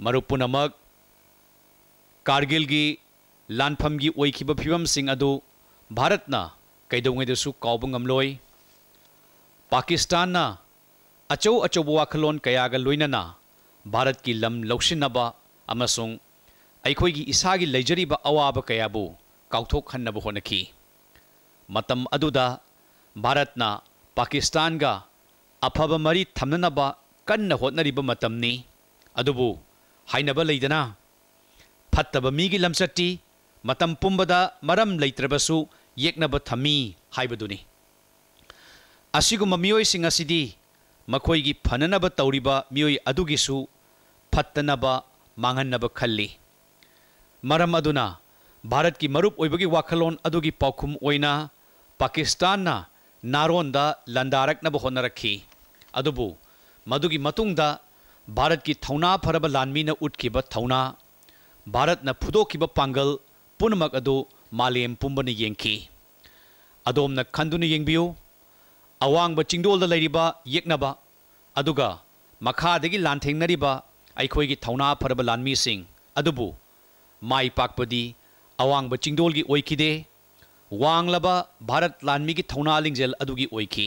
मरुपुनमक कारगिल की लानफम की ओखिब फिवम भारत कईदू काब गमलोय पाकिस्तान अचौ अचौब वाखलोन कयाग लोनना भारत की लम लौसीब अखोगी इसा की लेजरीब अवाब कयाबू काउथोखनब होनखी मतम पाकिस्तान अफब मरी थमनब कन्न होटनरीब मतमनी ಹೈವೈದ ಫತ್ತಿ ಪೂವದ್ ಯಾವ್ದು ಮೈಯ್ನ ಫನವ ತೊರಿಯು ಫತ್ತ ಮನವಿ ಮಂ ಅನ ಭಾರತ್ ವಕಲ ಪಾಖು ಪಾಕಿಸ್ತಾನ ನರೋದ ಲೋನರ ಮೊದಗೆ भारत की थौना फरब लानमी उठब थौना भारत फुदोब पागल पुनमक मालेम पुंबन येंकी अदोम खंदुन येंबियो अवांग चिंगदोल लेरिब येकनब अदुगा मखादगी लानथेंगनरिब अखोयगी थौना फरब लानमी सिंग अदुबु अवांग चिंगदोलगी ओइकिदे वांगलब भारत लानमीगी थौना लिंगजेल अदुगी ओइकी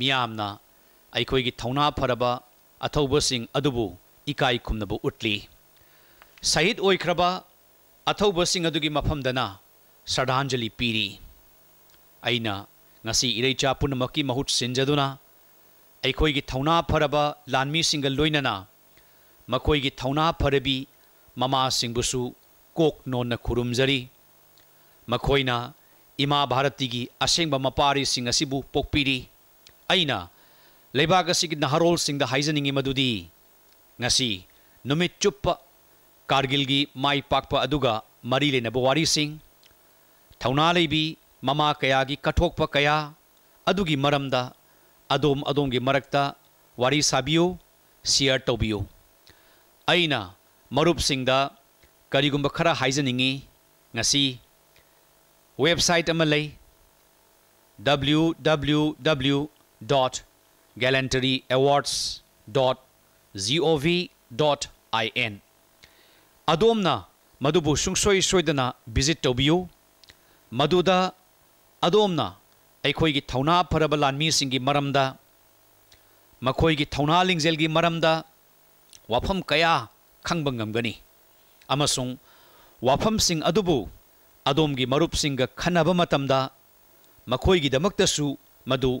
मामगी थौना फरब अथब सिंह इकाय खुम उठली सहीद अथब मफमदना श्रद्धांजलि पीरी अरेचा पुनम की महुत सिंजना थौना फरब लानी लोनना थौना फरबी ममा कोक नोन खुरुमजरी इमा भारती असेंब मपा पोपीरी ಅಬಾ ನೆ ಮಧೀ ಚುಪ್ಪ ಕಾಗಿಲ್ ಮೈ ಸಿಂಗ್ ಮರಿಬಾರಿ ಮಮಾ ಕ್ಯಾಥೋಪ ಕ್ಯಾಮದ ಅದೊಮ ಮರುಪ್ ಸಿ್ಯರ್ ತೊಗಿ ಅನ್ನೂಸಿಂಗ ಹೈಜನಿಂಗಿ ಹಾಜನಿ website W dot gallantry awards dot G O V dot I N अदोम मधु सूसोई सोदना विजिट तौबियो मधुद अदोमी थौना फरब लाई थौना लिंजल वफम कया खब वफम सिंह अदुबु अदोम की मरुप सिंह मधु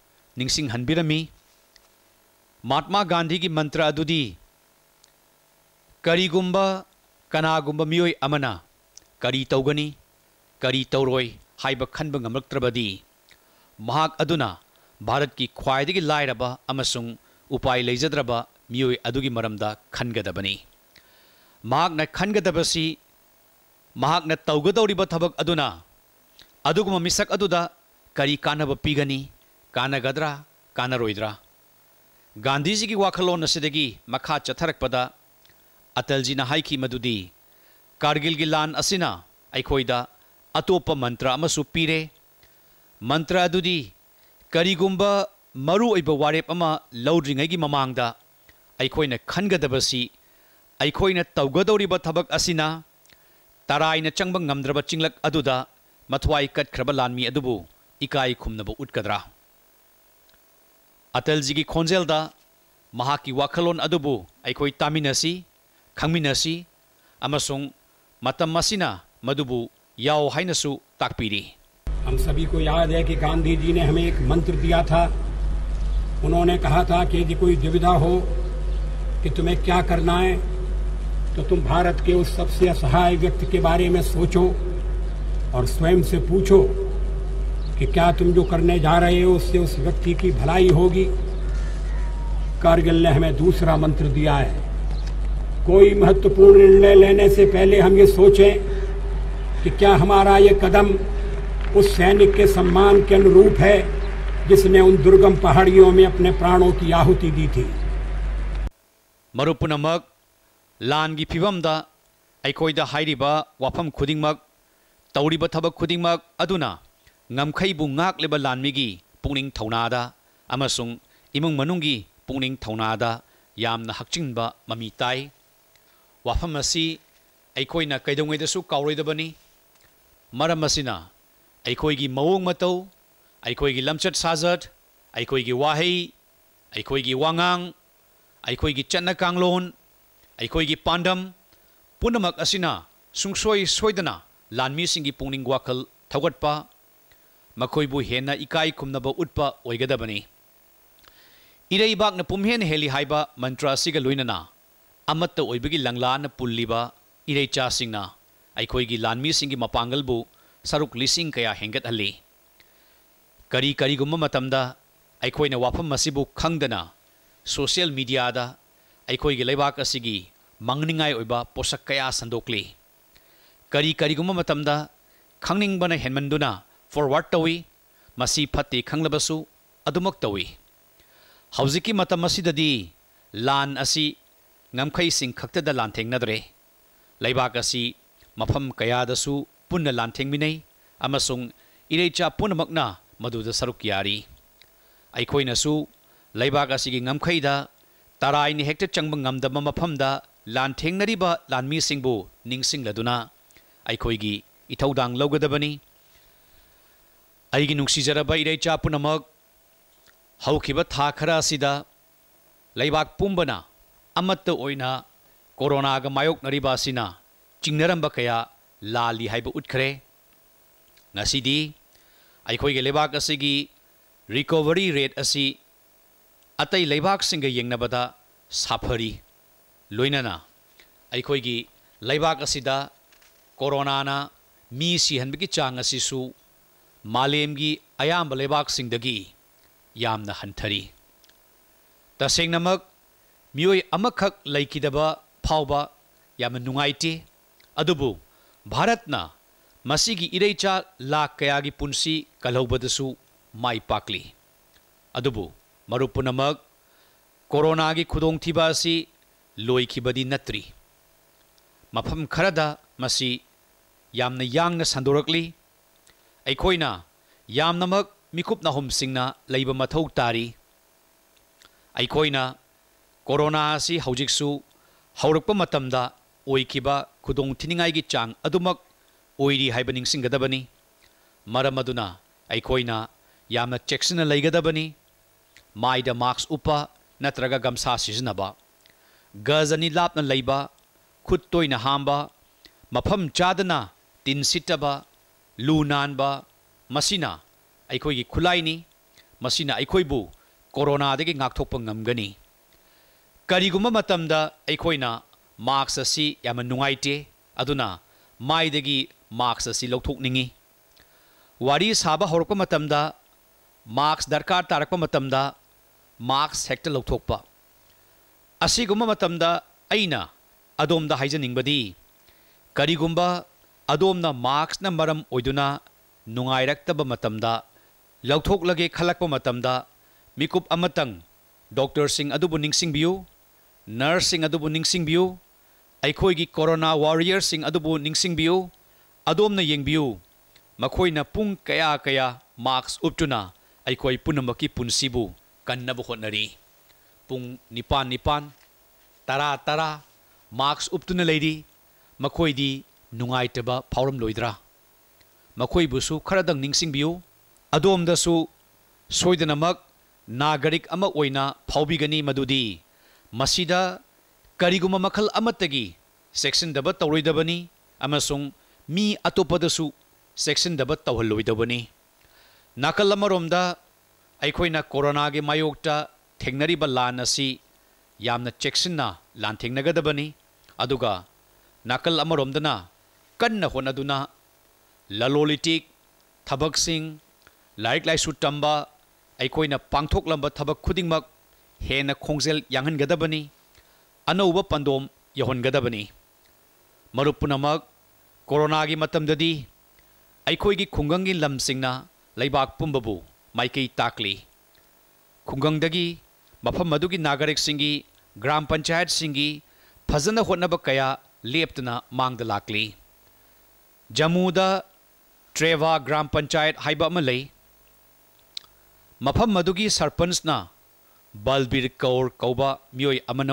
ನಿಸಿ ಮಹತ್ಮಾ ಗಾಂಧಿಗಿ ಮಂತ್ರ ಅದುದಿ ಕರಿಗುಂಬ ಕನಾಗುಂಬ ಕರಿಗುಬ ಅಮನ ಕರಿ ತೌಗಿ ಕರಿ ತರೋ ಹಾಗೂ ಉಪಾಯಿಮಾನಿ ಖನ್ಗದಿಸಿ ತಗದೌರಿ ತಗಮ ಪೀಗಿ कानगद्रा कानरोद्रा गांधीजी की वाखलों की मखा चथरपद अटल जी मधुदी कारगिल की लान असिना अखोद अतोप मंत्र पीरे मंत्र करीगुंब मरुब वारे लौद्री की ममांग खनगदी तरा चंब चिंग मथवाई कटख्रब लाबू इकाई खुमब उत्कद्रा अटल जी की खोजेल की वाखलोन अदुबु अखोई तामिनसी खंगमिनसी अमसुंग हम सभी को याद है कि गांधी जी ने हमें एक मंत्र दिया था उन्होंने कहा था कि यदि कोई दुविधा हो कि तुम्हें क्या करना है तो तुम भारत के उस सबसे असहाय व्यक्ति के बारे में सोचो और स्वयं से पूछो कि क्या तुम जो करने जा रहे हो उससे उस व्यक्ति की भलाई होगी कारगिल ने हमें दूसरा मंत्र दिया है कोई महत्वपूर्ण निर्णय लेने से पहले हम ये सोचें कि क्या हमारा ये कदम उस सैनिक के सम्मान के अनुरूप है जिसने उन दुर्गम पहाड़ियों में अपने प्राणों की आहुति दी थी मरुपुनम लान की फिवम दईकोद वाफम खुदिंग तौरीब थबक खुदिंग ꯉꯝꯈꯩꯕꯨ ꯉꯥꯛꯂꯤꯕ ꯂꯥꯟꯃꯤꯒꯤ ꯄꯨꯛꯅꯤꯡ ꯊꯧꯅꯥꯗ ꯑꯃꯁꯨꯡ ꯏꯃꯨꯡ ꯃꯅꯨꯡꯒꯤ ꯄꯨꯛꯅꯤꯡ ꯊꯧꯅꯥꯗ ꯌꯥꯝꯅ ꯍꯛꯆꯤꯟꯕ ꯃꯃꯤ ꯇꯥꯏ ꯋꯥꯐꯝ ꯑꯁꯤ ꯑꯩꯈꯣꯏꯅ ꯀꯩꯗꯧꯉꯩꯗꯁꯨ ꯀꯥꯎꯔꯣꯏꯗꯕꯅꯤ ꯃꯔꯝ ꯑꯁꯤꯅ ꯑꯩꯈꯣꯏꯒꯤ ꯃꯑꯣꯡ ꯃꯇꯧ ꯑꯩꯈꯣꯏꯒꯤ ꯂꯝꯆꯠ ꯁꯥꯖꯠ ꯑꯩꯈꯣꯏꯒꯤ ꯋꯥꯍꯩ ꯑꯩꯈꯣꯏꯒꯤ ꯋꯥꯉꯥꯡ ꯑꯩꯈꯣꯏꯒꯤ ꯆꯠꯅ ꯀꯥꯡꯂꯣꯟ ꯑꯩꯈꯣꯏꯒꯤ ꯄꯥꯟꯗꯝ ꯄꯨꯝꯅꯃꯛ ꯑꯁꯤꯅ ꯁꯨꯡꯁꯣꯏ ꯁꯣꯏꯗꯅ ꯂꯥꯟꯃꯤꯁꯤꯡꯒꯤ ꯄꯨꯛꯅꯤꯡ ꯋꯥꯈꯜ ꯊꯧꯒꯠꯄ ꯃꯈꯣꯏꯕꯨ ꯍꯦꯟꯅ ꯏꯀꯥꯏ ꯈꯨꯝꯅꯕ ꯎꯠꯄ ꯑꯣꯏꯒꯗꯕꯅꯤ ꯏꯔꯩꯕꯥꯛꯅ ꯄꯨꯝꯍꯦꯟ ꯍꯦꯜꯂꯤ ꯍꯥꯏꯕ ꯃꯟꯇ꯭ꯔ ꯑꯁꯤꯒ ꯂꯣꯏꯅꯅ ꯑꯃꯠꯇ ꯑꯣꯏꯕꯒꯤ ꯂꯪꯂꯥꯅ ꯄꯨꯜꯂꯤꯕ ꯏꯔꯩꯆꯥꯁꯤꯡꯅ ꯑꯩꯈꯣꯏꯒꯤ ꯂꯥꯟꯃꯤꯁꯤꯡꯒꯤ ꯃꯄꯥꯡꯒꯜꯕꯨ ꯁꯔꯨꯛ ꯂꯤꯁꯤꯡ ꯀꯌꯥ ꯍꯦꯟꯒꯠꯍꯜꯂꯤ ꯀꯔꯤ ꯀꯔꯤꯒꯨꯝꯕ ꯃꯇꯝꯗ ꯑꯩꯈꯣꯏꯅ ꯋꯥꯐꯝ ꯑꯁꯤꯕꯨ ꯈꯪꯗꯅ ꯁꯣꯁꯤꯌꯦꯜ ꯃꯤꯗꯤꯌꯥꯗ ꯑꯩꯈꯣꯏꯒꯤ ꯂꯩꯕꯥꯛ ꯑꯁꯤꯒꯤ ꯃꯥꯡꯅꯤꯡꯉꯥꯏ ꯑꯣꯏꯕ ꯄꯣꯠꯁꯛ ꯀꯌꯥ ꯁꯟꯗꯣꯛꯂꯤ ꯀꯔꯤ ꯀꯔꯤꯒꯨꯝꯕ ꯃꯇꯝꯗ ꯈꯪꯅꯤꯡꯕꯅ ꯍꯦꯟꯃꯟꯗꯨꯅ ꯐꯣꯔꯋꯥꯔꯗ ꯇꯧꯏ ꯃꯁꯤ ꯐꯠꯇꯦ ꯈꯪꯂꯕꯁꯨ ꯑꯗꯨꯃꯛ ꯇꯧꯏ ꯍꯧꯖꯤꯛꯀꯤ ꯃꯇꯝ ꯑꯁꯤꯗꯗꯤ ꯂꯥꯟ ꯑꯁꯤ ꯉꯝꯈꯩꯁꯤꯡ ꯈꯛꯇꯗ ꯂꯥꯟꯊꯦꯡꯅꯗ꯭ꯔꯦ ꯂꯩꯕꯥꯛ ꯑꯁꯤ ꯃꯐꯝ ꯀꯌꯥꯗꯁꯨ ꯄꯨꯟꯅ ꯂꯥꯟꯊꯦꯡꯃꯤꯟꯅꯩ ꯑꯃꯁꯨꯡ ꯏꯔꯩꯆꯥ ꯄꯨꯝꯅꯃꯛꯅ ꯃꯗꯨꯗ ꯁꯔꯨꯛ ꯌꯥꯔꯤ ꯑꯩꯈꯣꯏꯅꯁꯨ ꯂꯩꯕꯥꯛ ꯑꯁꯤꯒꯤ ꯉꯝꯈꯩꯗ ꯇꯔꯥꯏꯅ ꯍꯦꯛꯇ ꯆꯪꯕ ꯉꯝꯗꯕ ꯃꯐꯝꯗ ꯂꯥꯟꯊꯦꯡꯅꯔꯤꯕ ꯂꯥꯟꯃꯤꯁꯤꯡꯕꯨ ꯅꯤꯡꯁꯤꯡꯂꯗꯨꯅ ꯑꯩꯈꯣꯏꯒꯤ ꯏꯊꯧꯗꯥꯡ ꯂꯧꯒꯗꯕꯅꯤ ꯑꯩꯒꯤ ꯅꯨꯡꯁꯤꯖꯔꯕ ꯏꯔꯩꯆꯥ ꯄꯨꯝꯅꯃꯛ ꯍꯧꯈꯤꯕ ꯊꯥ ꯈꯔ ꯑꯁꯤꯗ ꯂꯩꯕꯥꯛ ꯄꯨꯝꯕꯅ ꯑꯃꯠꯇ ꯑꯣꯏꯅ ꯀꯣꯔꯣꯅꯥꯒ ꯃꯥꯌꯣꯛꯅꯔꯤꯕ ꯑꯁꯤꯅ ꯆꯤꯡꯅꯔꯝꯕ ꯀꯌꯥ ꯂꯥꯜꯂꯤ ꯍꯥꯏꯕ ꯎꯠꯈ꯭ꯔꯦ ꯉꯁꯤꯗꯤ ꯑꯩꯈꯣꯏꯒꯤ ꯂꯩꯕꯥꯛ ꯑꯁꯤꯒꯤ ꯔꯤꯀꯣꯕꯔꯤ ꯔꯦꯠ ꯑꯁꯤ ꯑꯇꯩ ꯂꯩꯕꯥꯛꯁꯤꯡꯒ ꯌꯦꯡꯅꯕꯗ ꯁꯥꯐꯔꯤ ꯂꯣꯏꯅꯅ ꯑꯩꯈꯣꯏꯒꯤ ꯂꯩꯕꯥꯛ ꯑꯁꯤꯗ ꯀꯣꯔꯣꯅꯥꯅ ꯃꯤ ꯁꯤꯍꯟꯕꯒꯤ ꯆꯥꯡ ꯑꯁꯤꯁꯨ मालेमगी अयाम लेबाकसिंदगी यामना हंथरी तसेंगनमक मियोय अमखक लेकिदबा फावबा याम नुंगाइटी अदुबु भारतना मसीगी इरैचा लाख कयागी पुंसी कलहौबदसु माइ पाकली अदुबु मरुपुनमक कोरोनागी खुदोंगथिबा की लोइखिबदी नत्री मफम खरदा मसी यामना यांगना संदोरकली ꯑꯩꯈꯣꯏꯅ ꯌꯥꯝꯅꯃꯛ ꯃꯤꯀꯨꯞ ꯅꯍꯨꯝꯁꯤꯡꯅ ꯂꯩꯕ ꯃꯊꯧ ꯇꯥꯔꯤ ꯑꯩꯈꯣꯏꯅ ꯀꯣꯔꯣꯅꯥ ꯑꯁꯤ ꯍꯧꯖꯤꯛꯁꯨ ꯍꯧꯔꯛꯄ ꯃꯇꯝꯗ ꯑꯣꯏꯈꯤꯕ ꯈꯨꯗꯣꯡꯊꯤꯅꯤꯡꯉꯥꯏꯒꯤ ꯆꯥꯡ ꯑꯗꯨꯃꯛ ꯑꯣꯏꯔꯤ ꯍꯥꯏꯕ ꯅꯤꯡꯁꯤꯡꯒꯗꯕꯅꯤ ꯃꯔꯝ ꯑꯗꯨꯅ ꯑꯩꯈꯣꯏꯅ ꯌꯥꯝꯅ ꯆꯦꯛꯁꯤꯟꯅ ꯂꯩꯒꯗꯕꯅꯤ ꯃꯥꯏꯗ ꯃꯥꯛꯁ ꯎꯞꯄ ꯅꯠꯇ꯭ꯔꯒ ꯒꯝꯁꯥ ꯁꯤꯖꯤꯟꯅꯕ ꯒꯖ ꯑꯅꯤ ꯂꯥꯞꯅ ꯂꯩꯕ ꯈꯨꯠ ꯇꯣꯏꯅ ꯍꯥꯝꯕ ꯃꯐꯝ ꯆꯥꯗꯅ ꯇꯤꯟ ꯁꯤꯠꯇꯕ ꯂꯨ ꯅꯥꯟꯕ ꯃꯁꯤꯅ ꯑꯩꯈꯣꯏꯒꯤ ꯈꯨꯠꯂꯥꯏꯅꯤ ꯃꯁꯤꯅ ꯑꯩꯈꯣꯏꯕꯨ ꯀꯣꯔꯣꯅꯥꯗꯒꯤ ꯉꯥꯛꯊꯣꯛꯄ ꯉꯝꯒꯅꯤ ꯀꯔꯤꯒꯨꯝꯕ ꯃꯇꯝꯗ ꯑꯩꯈꯣꯏꯅ ꯃꯥꯛꯁ ꯑꯁꯤ ꯌꯥꯝꯅ ꯅꯨꯡꯉꯥꯏꯇꯦ ꯑꯗꯨꯅ ꯃꯥꯏꯗꯒꯤ ꯃꯥꯛꯁ ꯑꯁꯤ ꯂꯧꯊꯣꯛꯅꯤꯡꯉꯤ ꯋꯥꯔꯤ ꯁꯥꯕ ꯍꯧꯔꯛꯄ ꯃꯇꯝꯗ ꯃꯥꯛꯁ ꯗꯔꯀꯥꯔ ꯇꯥꯔꯛꯄ ꯃꯇꯝꯗ ꯃꯥꯛꯁ ꯍꯦꯛꯇ ꯂꯧꯊꯣꯛꯄ ꯑꯁꯤꯒꯨꯝꯕ ꯃꯇꯝꯗ ꯑꯩꯅ ꯑꯗꯣꯝꯗ ꯍꯥꯏꯖꯅꯤꯡꯕꯗꯤ ꯀꯔꯤꯒꯨꯝꯕ ꯑꯗꯣꯝꯅ ꯃꯥꯛꯁꯅ ꯃꯔꯝ ꯑꯣꯏꯗꯨꯅ ꯅꯨꯡꯉꯥꯏꯔꯛꯇꯕ ꯃꯇꯝꯗ ꯂꯧꯊꯣꯛꯂꯒꯦ ꯈꯜꯂꯛꯄ ꯃꯇꯝꯗ ꯃꯤꯀꯨꯞ ꯑꯃꯇꯪ ꯗꯣꯛꯇꯔꯁꯤꯡ ꯑꯗꯨꯕꯨ ꯅꯤꯡꯁꯤꯡꯕꯤꯌꯨ ꯅꯔꯁꯁꯤꯡ ꯑꯗꯨꯕꯨ ꯅꯤꯡꯁꯤꯡꯕꯤꯌꯨ ꯑꯩꯈꯣꯏꯒꯤ ꯀꯣꯔꯣꯅꯥ ꯋꯥꯔꯤꯌꯔꯁꯤꯡ ꯑꯗꯨꯕꯨ ꯅꯤꯡꯁꯤꯡꯕꯤꯌꯨ ꯑꯗꯣꯝꯅ ꯌꯦꯡꯕꯤꯌꯨ ꯃꯈꯣꯏꯅ ꯄꯨꯡ ꯀꯌꯥ ꯀꯌꯥ ꯃꯥꯛꯁ ꯎꯞꯇꯨꯅ ꯑꯩꯈꯣꯏ ꯄꯨꯝꯅꯃꯛꯀꯤ ꯄꯨꯟꯁꯤꯕꯨ ꯀꯟꯅꯕ ꯍꯣꯠꯅꯔꯤ ꯄꯨꯡ ꯅꯤꯄꯥꯟ ꯅꯤꯄꯥꯟ ꯇꯔꯥ ꯇꯔꯥ ꯃꯥꯛꯁ ꯎꯞꯇꯨꯅ ꯂꯩꯔꯤ ꯃꯈꯣꯏꯗꯤ ನ್ಯಾಯತವ್ರ ಮರದಿಯು ಅದೊಂದು ಸೈದನ ನಗರಿಕನಿ ಮಧು ಕರಿಗು ಮಕ್ಕಮ್ತೀ ಚೆಕ್ ತೋರಿದವನಿ ಮತ್ತು ಮೀಪದ ತೌಹಲಯ ನಾಕಲ್ರೋನಾಗೆ ಮಾೋತಿಯ ಲಾನ್ ಚೆಕ್ ಲಾಧೇನಗದಿಂಗ ನಾಕಲ್ರ कन्न होना ललोलीटिक थबक सिंह लाइक लाइसु तब अखोना पाथोलब हेन खोजल यांगनगदबनी अनौब पंदोम यहनगदबनी मरुपुनम कोरोना की मतदी अखोगी खुग की लम सिंह पुबू माइक ताकली खुगंगी मफम नागरिक ग्राम पंचायत फजन होना क्या लेपना मांग लाली जम्मूदा ट्रेवा ग्राम पंचायत है मफम मधुगी सरपंचना बलबीर कौर कौब मियोय अमन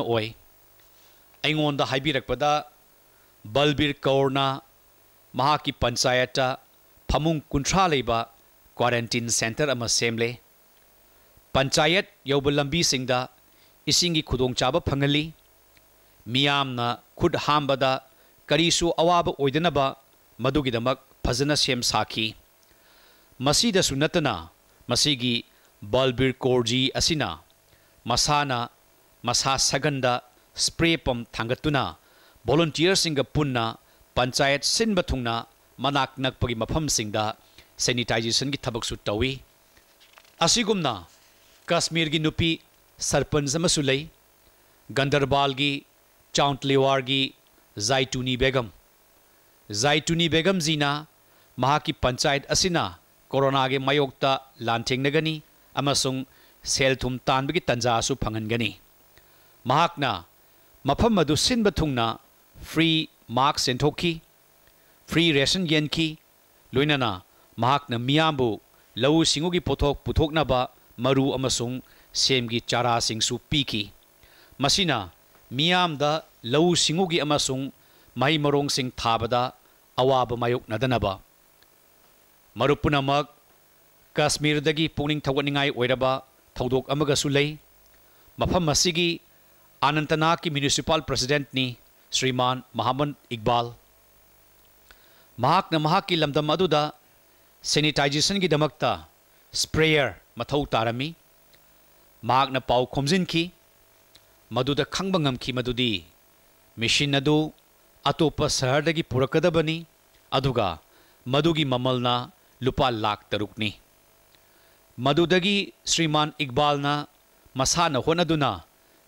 बलबीर कौरना पंचायत फमुंग कुंथ्रा लेबा क्वारंटीन सेंटर सेमले पंचायत यौब लंबी सिंगदा इसिंगी खुदोंचाबा फंगली खुद हामबदा करीसु अवाब ओइदनबा मदुगिदमक फजना सेम साखी नतना बलबीर कौरजी असीना मसाना मसा सगन स्प्रे पम थांगतुना वोलंटियर्स पुन्ना पंचायत सिंब थुना मनाक नक्प की मफम सेनीटाइजेसन की थबक तौई असीगुम कश्मीर की नुपी सरपंच गंदरबाल की चाउंटलीवार की जाइटूनी बेगम ज़ाइतुनी बेगम जीना महाकी पंचायत असिना कोरोना के मयोक्ता लांथेंगनगनी सेल थूम तब की तंजा फंगनगनी मफम सिंब थूना थुंगना फ्री मार्क्स सेंथोकी फ्री रेसन येनकी लोनना महाकना मियाबु लऊ सिंगु की पोथोक पुथोकनबा मरु सेम की चारा सिंगसु पीकी मसीना मियाम द लऊ सिंगु की अमसुंग ꯃꯍꯩ ꯃꯔꯣꯡꯁꯤꯡ ꯊꯥꯕꯗ ꯑꯋꯥꯕ ꯃꯥꯌꯣꯛꯅꯗꯅꯕ ꯃꯔꯨꯞ ꯄꯨꯝꯅꯃꯛ ꯀꯥꯁꯃꯤꯔꯗꯒꯤ ꯄꯨꯛꯅꯤꯡ ꯊꯧꯒꯠꯅꯤꯡꯉꯥꯏ ꯑꯣꯏꯔꯕ ꯊꯧꯗꯣꯛ ꯑꯃꯒꯁꯨ ꯂꯩ ꯃꯐꯝ ꯑꯁꯤꯒꯤ ꯑꯅꯟꯇꯅꯥꯒꯤ ꯃ꯭ꯌꯨꯅꯤꯁꯤꯄꯥꯜ ꯄ꯭ꯔꯁꯤꯗꯦꯟꯠꯅꯤ ꯁ꯭ꯔꯤꯃꯥꯟ ꯃꯍꯥꯃꯟ ꯏꯛꯕꯥꯜ ꯃꯍꯥꯛꯅ ꯃꯍꯥꯛꯀꯤ ꯂꯝꯗꯝ ꯑꯗꯨꯗ ꯁꯦꯅꯤꯇꯥꯏꯖꯦꯁꯟꯒꯤꯗꯃꯛꯇ ꯁ꯭ꯄ꯭ꯔꯦꯌꯔ ꯃꯊꯧ ꯇꯥꯔꯝꯃꯤ ꯃꯍꯥꯛꯅ ꯄꯥꯎ ꯈꯣꯝꯖꯤꯟꯈꯤ ꯃꯗꯨꯗ ꯈꯪꯕ ꯉꯝꯈꯤ ꯃꯗꯨꯗꯤ ꯃꯦꯁꯤꯟ ꯑꯗꯨ अतोप शहर की पुरकदबनी अदुगा मधुगी ममलना लुपा लाख तरुकनी मधुदगी श्रीमान इकबालना मसान नहोनदुना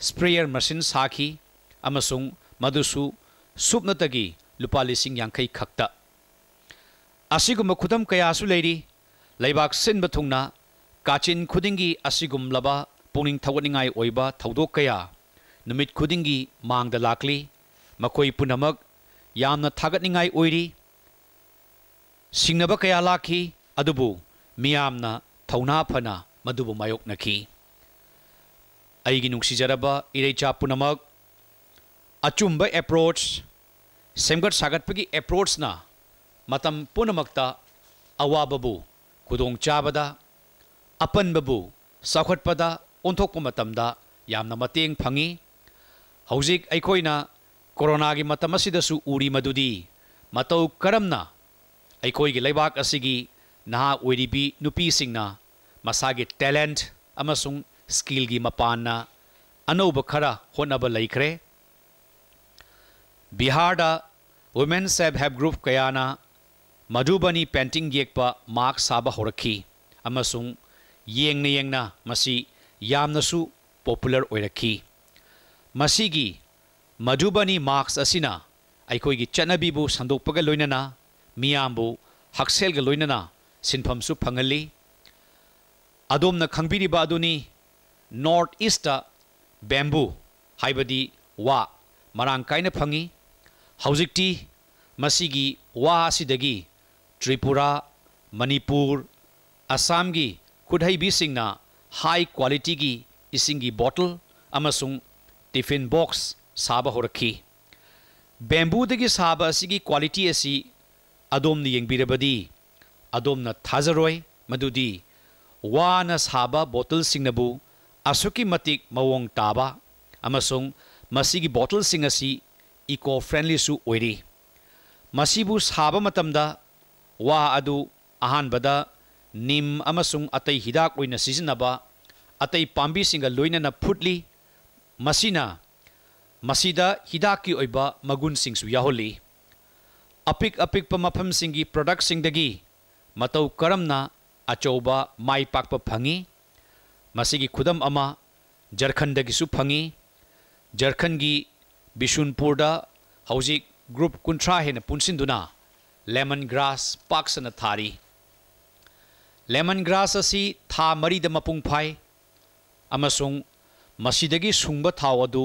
स्प्रेयर मशीन साखी अमसुंग मधुसु सुपनतगी लुपा लिसिंग यांखई खक्त असिगुम खुदम कयासु लेरी लैबाक सिनब थुंगना काचिन खुदिंगी असिगुम लबा पुनिंग थवनिंगाई ओइबा थौदो कया नुमित पुनमक ꯌꯥꯝꯅ ꯊꯥꯒꯠꯅꯤꯡꯉꯥꯏ ꯑꯣꯏꯔꯤ ꯁꯤꯡꯅꯕ ꯀꯌꯥ ꯂꯥꯛꯈꯤ ꯑꯗꯨꯕꯨ ꯃꯤꯌꯥꯝꯅ ꯊꯧꯅꯥ ꯐꯅ ꯃꯗꯨꯕꯨ ꯃꯥꯌꯣꯛꯅꯈꯤ ꯑꯩꯒꯤ ꯅꯨꯡꯁꯤꯖꯔꯕ ꯏꯔꯩꯆꯥ ꯄꯨꯝꯅꯃꯛ ꯑꯆꯨꯝꯕ ꯑꯦꯄ꯭ꯔꯣꯆ ꯁꯦꯝꯒꯠ ꯁꯥꯒꯠꯄꯒꯤ ꯑꯦꯄ꯭ꯔꯣꯆꯅ ꯃꯇꯝ ꯄꯨꯝꯅꯃꯛꯇ ꯑꯋꯥꯕꯕꯨ ꯈꯨꯗꯣꯡꯆꯥꯕꯗ ꯑꯄꯟꯕꯕꯨ ꯆꯥꯎꯈꯠꯄꯗ ꯑꯣꯟꯊꯣꯛꯄ ꯃꯇꯝꯗ ꯌꯥꯝꯅ ꯃꯇꯦꯡ ꯐꯪꯏ ꯍꯧꯖꯤꯛ ꯑꯩꯈꯣꯏꯅ कोरोना की ꯑꯁꯤꯗꯁꯨ ꯎꯔꯤ ꯃꯗꯨꯗꯤ मत ꯀꯔꯝꯅ ꯑꯩꯈꯣꯏꯒꯤ ꯂꯩꯕꯥꯛ ꯑꯁꯤꯒꯤ मसा की ꯅꯨꯄꯤꯁꯤꯡꯅ स्किल की मपान अनौब खरा Bihar women self help group कयाना मधुबनी पेंटिंग येप मार्क साब हो अमसुंग येंगने येंगना मसी पॉपुलर मधुबनी मार्क्स असिना अखोगी चनबीबु संदोपग लोइनना मियामबु हक्सेलग लोइनना सिनफमसु फंगली अदोमन खाबी नॉर्थ ईस्ट बेम्बू है वा मरांग काइन फंगी हौजिकटी मसीगी वा त्रिपुरा मणिपुर असम की कुदी हाई की इसिंगी बोतल टिफिन बॉक्स ꯁꯥꯕ ꯍꯧꯔꯛꯈꯤ ꯕꯦꯝꯕꯨꯗꯒꯤ ꯁꯥꯕ ꯑꯁꯤꯒꯤ ꯀ꯭ꯋꯥꯂꯤꯇꯤ ꯑꯁꯤ ꯑꯗꯣꯝꯅ ꯌꯦꯡꯕꯤꯔꯕꯗꯤ ꯑꯗꯣꯝꯅ ꯊꯥꯖꯔꯣꯏ ꯃꯗꯨꯗꯤ ꯋꯥꯅ ꯁꯥꯕ ꯕꯣꯇꯜꯁꯤꯡꯅꯕꯨ ꯑꯁꯨꯛꯀꯤ ꯃꯇꯤꯛ ꯃꯑꯣꯡ ꯇꯥꯕ ꯑꯃꯁꯨꯡ ꯃꯁꯤꯒꯤ ꯕꯣꯇꯜꯁꯤꯡ ꯑꯁꯤ ꯏꯀꯣ ꯐ꯭ꯔꯦꯟꯂꯤꯁꯨ ꯑꯣꯏꯔꯤ ꯃꯁꯤꯕꯨ ꯁꯥꯕ ꯃꯇꯝꯗ ꯋꯥ ꯑꯗꯨ ꯑꯍꯥꯟꯕꯗ ꯅꯤꯝ ꯑꯃꯁꯨꯡ ꯑꯇꯩ ꯍꯤꯗꯥꯛ ꯑꯣꯏꯅ ꯁꯤꯖꯤꯟꯅꯕ ꯑꯇꯩ ꯄꯥꯝꯕꯤꯁꯤꯡꯒ ꯂꯣꯏꯅꯅ ꯐꯨꯠꯂꯤ ꯃꯁꯤꯅ ꯃꯁꯤꯗ ꯍꯤꯗꯥꯛꯀꯤ ꯑꯣꯏꯕ ꯃꯒꯨꯟꯁꯤꯡꯁꯨ ꯌꯥꯎꯍꯜꯂꯤ ꯑꯄꯤꯛ ꯑꯄꯤꯛꯄ ꯃꯐꯝꯁꯤꯡꯒꯤ ꯄ꯭ꯔꯗꯛꯁꯤꯡꯗꯒꯤ ꯃꯇꯧ ꯀꯔꯝꯅ ꯑꯆꯧꯕ ꯃꯥꯏ ꯄꯥꯛꯄ ꯐꯪꯏ ꯃꯁꯤꯒꯤ ꯈꯨꯗꯝ ꯑꯃ ꯖꯔꯈꯟꯗꯒꯤꯁꯨ ꯐꯪꯏ ꯖꯔꯈꯟꯒꯤ ꯕꯤꯁꯨꯟꯄꯨꯔꯗ ꯍꯧꯖꯤꯛ ꯒ꯭ꯔꯨꯞ ꯀꯨꯟꯊ꯭ꯔꯥ ꯍꯦꯟꯅ ꯄꯨꯟꯁꯤꯟꯗꯨꯅ lemon grass paksana thari lemon grass asi tha mari da mapung phai amasung masidagi sungba thaw adu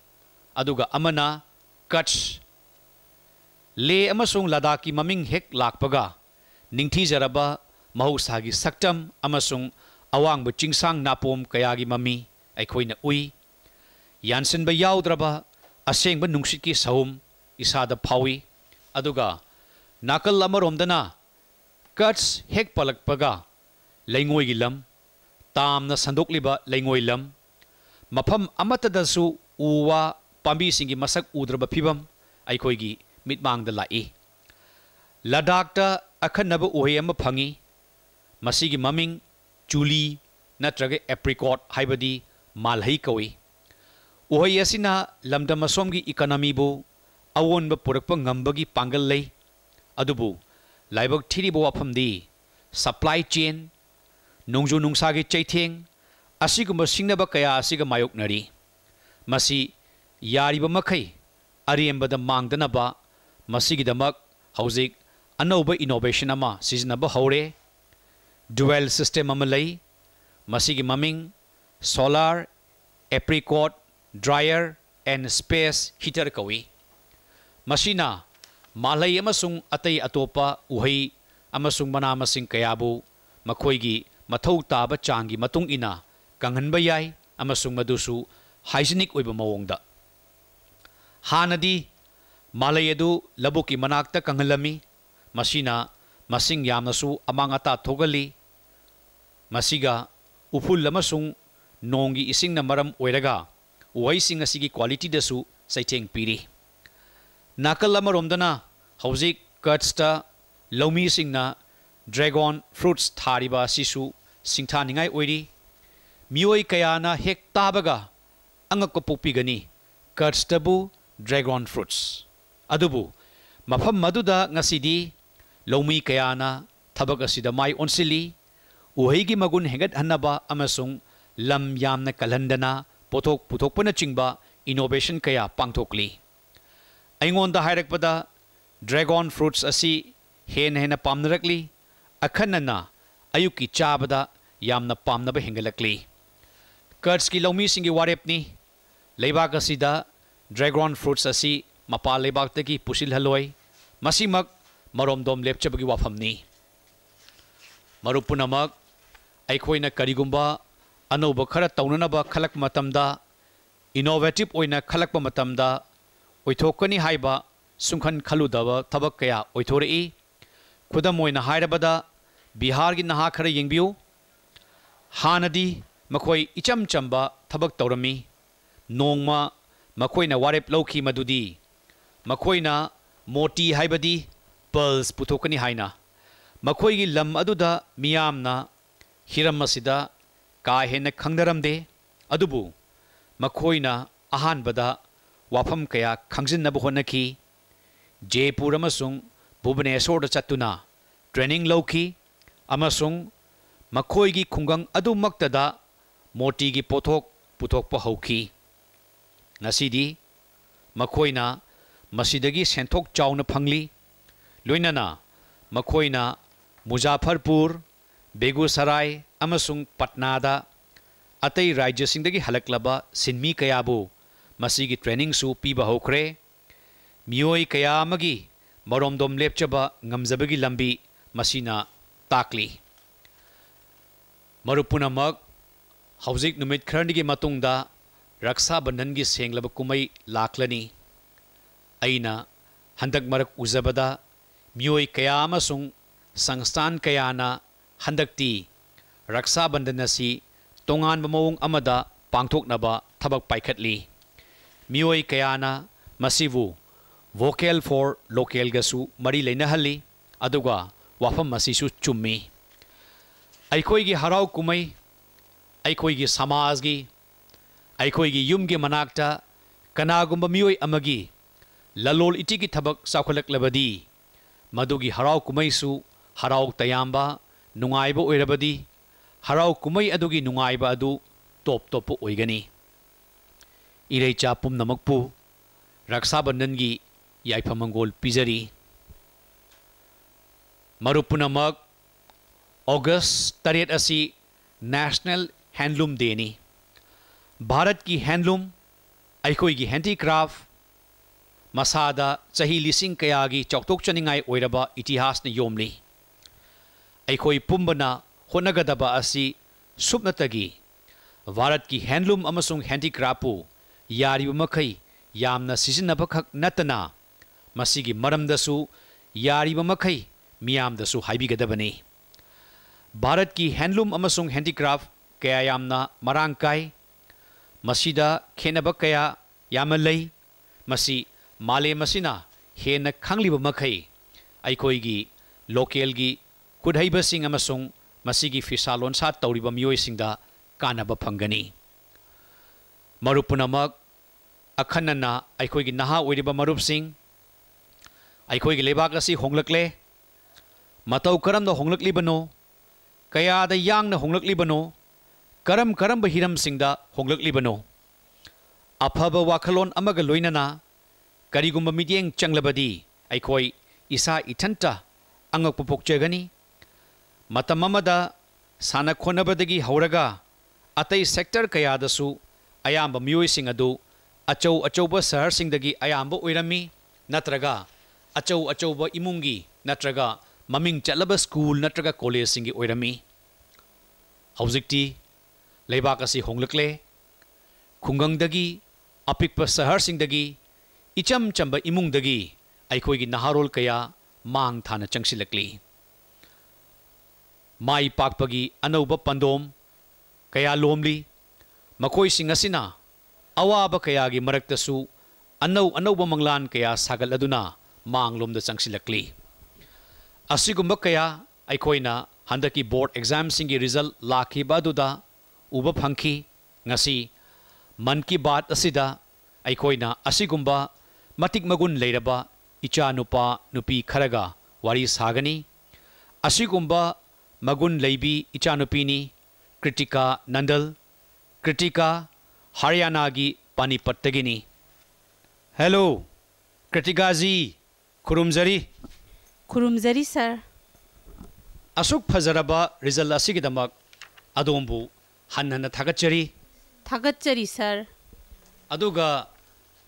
अदुगा Kutch ले लदा की ममिंग हेक लाकपगा निंगथीजरबा की सकटम अमसुंग अवांगब चिंगसांग नापोम कयागी ममी अखोइना उई यानसिनबा असेंब असेंगब की सहुम इसादा फाई अदुगा नाकल अमरोमदना कच्छ हेक पलकपगा लम ताम संदोकलिबा लम मफम उ पाबीसी मसक उद्रब फीवम अखोगी मिटमांग लाइ लद्दाख अखनब उहम फंगी मसी ममिंग चुली नत्रग एप्रिकोट है मालहई कौई उहैसीना लमदम की इकोनमी अवोब पुरप पागल ले लाइब लाइबक थीब वाफमदी सप्लाई चेन नौजू नुसा की चैथें असिगुम सिंगनब कया मायोक्नरी मसी ꯌꯥꯔꯤꯕ ꯃꯈꯩ ꯑꯔꯦꯝꯕꯗ ꯃꯥꯡꯗꯅꯕ ꯃꯁꯤꯒꯤꯗꯃꯛ ꯍꯧꯖꯤꯛ ꯑꯅꯧꯕ ꯏꯅꯣꯚꯦꯁꯟ ꯑꯃ ꯁꯤꯖꯤꯟꯅꯕ ꯍꯧꯔꯦ ꯗꯨꯋꯦꯜ ꯁꯤꯁꯇꯦꯝ ꯑꯃ ꯂꯩ ꯃꯁꯤꯒꯤ ꯃꯃꯤꯡ solar apricot dryer and space heater ꯀꯧꯏ ꯃꯁꯤꯅ ꯃꯥꯂꯩ ꯑꯃꯁꯨꯡ ꯑꯇꯩ ꯑꯇꯣꯞꯄ ꯎꯍꯩ ꯑꯃꯁꯨꯡ ꯃꯅꯥ ꯃꯁꯤꯡ ꯀꯌꯥꯕꯨ ꯃꯈꯣꯏꯒꯤ ꯃꯊꯧ ꯇꯥꯕ ꯆꯥꯡꯒꯤ ꯃꯇꯨꯡ ꯏꯟꯅ ꯀꯪꯍꯟꯕ ꯌꯥꯏ ꯑꯃꯁꯨꯡ ꯃꯗꯨꯁꯨ ꯍꯥꯏꯖꯤꯅꯤꯛ ꯑꯣꯏꯕ ꯃꯑꯣꯡꯗ हादी मालय लबुक की मनाक्त कंगलमी मसीना मसिंग यामसु अमांग अता थोगली मसीगा उफुल अमसुंग नोंगी इसिंग मरम ओइरगा क्वालिटी दसु पीरी नाकल अमरोमदना हौजिक कट्सटा ड्रैगन फ्रूट्स थारिबा सिसु सिंथानिंगाय ओइरी मियोय कयाना हेक ताबगा अंगक पुपिगनी कट्सटबु ड्रैगन फ्रूट्स अदुबु मफम मदुदा ngasidi lomi kayana thabak asida mai onsili uhei gi magun hengat hanaba amasung lam yamna kalandana pothok puthok pana chingba innovation kaya pangthokli aingon da hairakpada dragon fruits asi hen hena pamnarakli akhanana ayuki chabada yamna pamnaba hengalakli कर्ज की लौमी सिंगी वारेपनी लेबाक dragon fruits असी मपाल लेबाक पुसिलहलोई मसीमक मरोमदोम लेपचबगी वाफमनी मरु पुनमक अखोइन करीगुम्बा अनौब खर तौनब खलक मतमदा innovative ओइन खलक मतमदा ओइथोकनी हाइबा सुंखन खलुदब थबक कया खुदम बिहार की नहा खर ये हानदी मखोई इचम चब थबक तौरमी नोंगमा ꯃꯈꯣꯏꯅ ꯋꯥꯔꯦꯞ ꯂꯧꯈꯤ ꯃꯗꯨꯗꯤ ꯃꯈꯣꯏꯅ ꯃꯣꯇꯤ ꯍꯥꯏꯕꯗꯤ ꯄꯜꯁ ꯄꯨꯊꯣꯛꯀꯅꯤ ꯍꯥꯏꯅ ꯃꯈꯣꯏꯒꯤ ꯂꯝ ꯑꯗꯨꯗ ꯃꯤꯌꯥꯝꯅ ꯍꯤꯔꯝ ꯑꯁꯤꯗ ꯀꯥ ꯍꯦꯟꯅ ꯈꯪꯅꯔꯝꯗꯦ ꯑꯗꯨꯕꯨ ꯃꯈꯣꯏꯅ ꯑꯍꯥꯟꯕꯗ ꯋꯥꯐꯝ ꯀꯌꯥ ꯈꯪꯖꯤꯟꯅꯕ ꯍꯣꯠꯅꯈꯤ ꯖꯦꯄꯨꯔ ꯑꯃꯁꯨꯡ ꯚꯨꯕꯅꯦꯁꯣꯔꯗ ꯆꯠꯇꯨꯅ ꯇ꯭ꯔꯦꯅꯤꯡ ꯂꯧꯈꯤ ꯑꯃꯁꯨꯡ ꯃꯈꯣꯏꯒꯤ ꯈꯨꯡꯒꯪ ꯑꯗꯨꯃꯛꯇꯗ ꯃꯣꯇꯤꯒꯤ ꯄꯣꯠꯊꯣꯛ ꯄꯨꯊꯣꯛꯄ ꯍꯧꯈꯤ मसीदगी सेंथोक चाउन फंगली लोनना मुजाफरपुर बेगूसराय पटना अतई राज्य हल्लब सिन्मी क्या ट्रेनिंग पीब होख्रे मोय कयाम मरोमदोम लेपचब गमजबगी लंबी मसीना ताकली मरुपुनमक हौजिक नुमित खरण की मतुंगदा रक्षा बंधन की सेंगलब कुमई लाखनी अना हंदक मरक उजबदा मियोय कया संस्थान कयाना हंदकती रक्षा बंधन से तोानब मवों अमदा पांथोकनब थबक पाइखटली कयाना मसीबु फॉर लोकेल मरी लेनहली अदुगा वाफम मसीसु चुम्मी अखोई हराव कुमई अखोई समाज की यूम के मना कनागुब मई ललोल इटी की थबक साखलक्लबी मधुकी हरा कमु हरा तयाब नाबी हरा कमई नाब तोप तोप होगनी इरे पुनमु रक्षा बंधन की याफ मंगोल पीजरी मरुपुन ऑगस्ट तरह अशनल हैंडलूम डे नी भारत की हैंडलूम अखोई हैंडीक्राफ्ट मसाद चाही क्या की चौथोचनिंगाई ओइरब इतिहास ने योमली अखोई भारत की हेंडलूम अमसुंग हैंडीक्राफ्टपु यारिब यामना सिजनब खक नतना मरमदसु भारत की हेंडलूम अमसुंग हैंडीक्राफ्ट यामना मरांग काई मसीदा खेनब कया याम हेन खांगलिब लोकल अखोयगी लोकेलगी कुदहैबसिंग फिसा लोसा तौरिब मियोइसिंगदा कानब फंगनी मरुपुनमक अखनना अखोयगी नहा ओइरिब मरुपसिंग अखोयगी लेबाक असि होंगलकले ಕರಮ ಕರಮ ಹಿರಮಸಿಂದ ಹೊಂಗ್ಲಕ್ಲಿಬನೋ ಅಫಬ ವಾಖಲೋನ್ ಅಮಗ ಲೋಯನನಾ ಕರಿಗುಂಬ ಮಿದಿಯಂ ಚಂಗ್ಲಬದಿ ಐಕೋಯ್ ಇಸಾ ಇಥಂತ ಅಂಗ ಪುಪೋಕ್ಚೇಗನಿ ಮತಮಮದ ಸನಕೋನಬದಗಿ ಹೌರಗ ಅತೈ ಸೆಕ್ಟರ್ ಕಯಾದಸು ಅಯಾಂಬ ಮಿಯೋಯಿಸಿಂಗ ಅದು ಅಚೌ ಅಚೌಬ ಸಹರ್ ಸಿಂಗದಗಿ ಅಯಾಂಬ ಉಯರಮಿ ನತ್ರಗ ಅಚೌ ಅಚೌಬ ಇಮುಂಗಿ ನತ್ರಗ ಮಮಿಂಗ್ ಚಲಬ ಸ್ಕೂಲ್ ನತ್ರಗ ಕೋಲೇಜ್ ಸಿಂಗಿ ಉಯರಮಿ ಹೌಜಿಕ್ತಿ होंगे खुगंगी अपिप सहर इचम चंब इमुगी नहारोल कया मांग थाने चंसी मा पापी अनौब पंदोम कया लोमली अवाब कया की मरतु अनौ अनौब मंगलान कया सागल मांगलोम चंसी अगुब कया अखोना हंकी बोर्ड एग्जाम रिजल्ट लाख उब उबी मन की बात असीगुबिक मगुन लेरब इचानुप नुपी खरग वारी सागनी मगुन लेबी इचानुपी कृतिका नंदल कृतिका हरियाणा की पानीपत्गी हेलो कृतिका जी खुरुमजरी खुरुमजरी सर अशोक फजरब रिजल्ट अदोंबू ꯍꯟꯅ ꯍꯟꯅ ꯊꯥꯒꯠꯆꯔꯤ ꯊꯥꯒꯠꯆꯔꯤ ꯁꯔ ꯑꯗꯨꯒ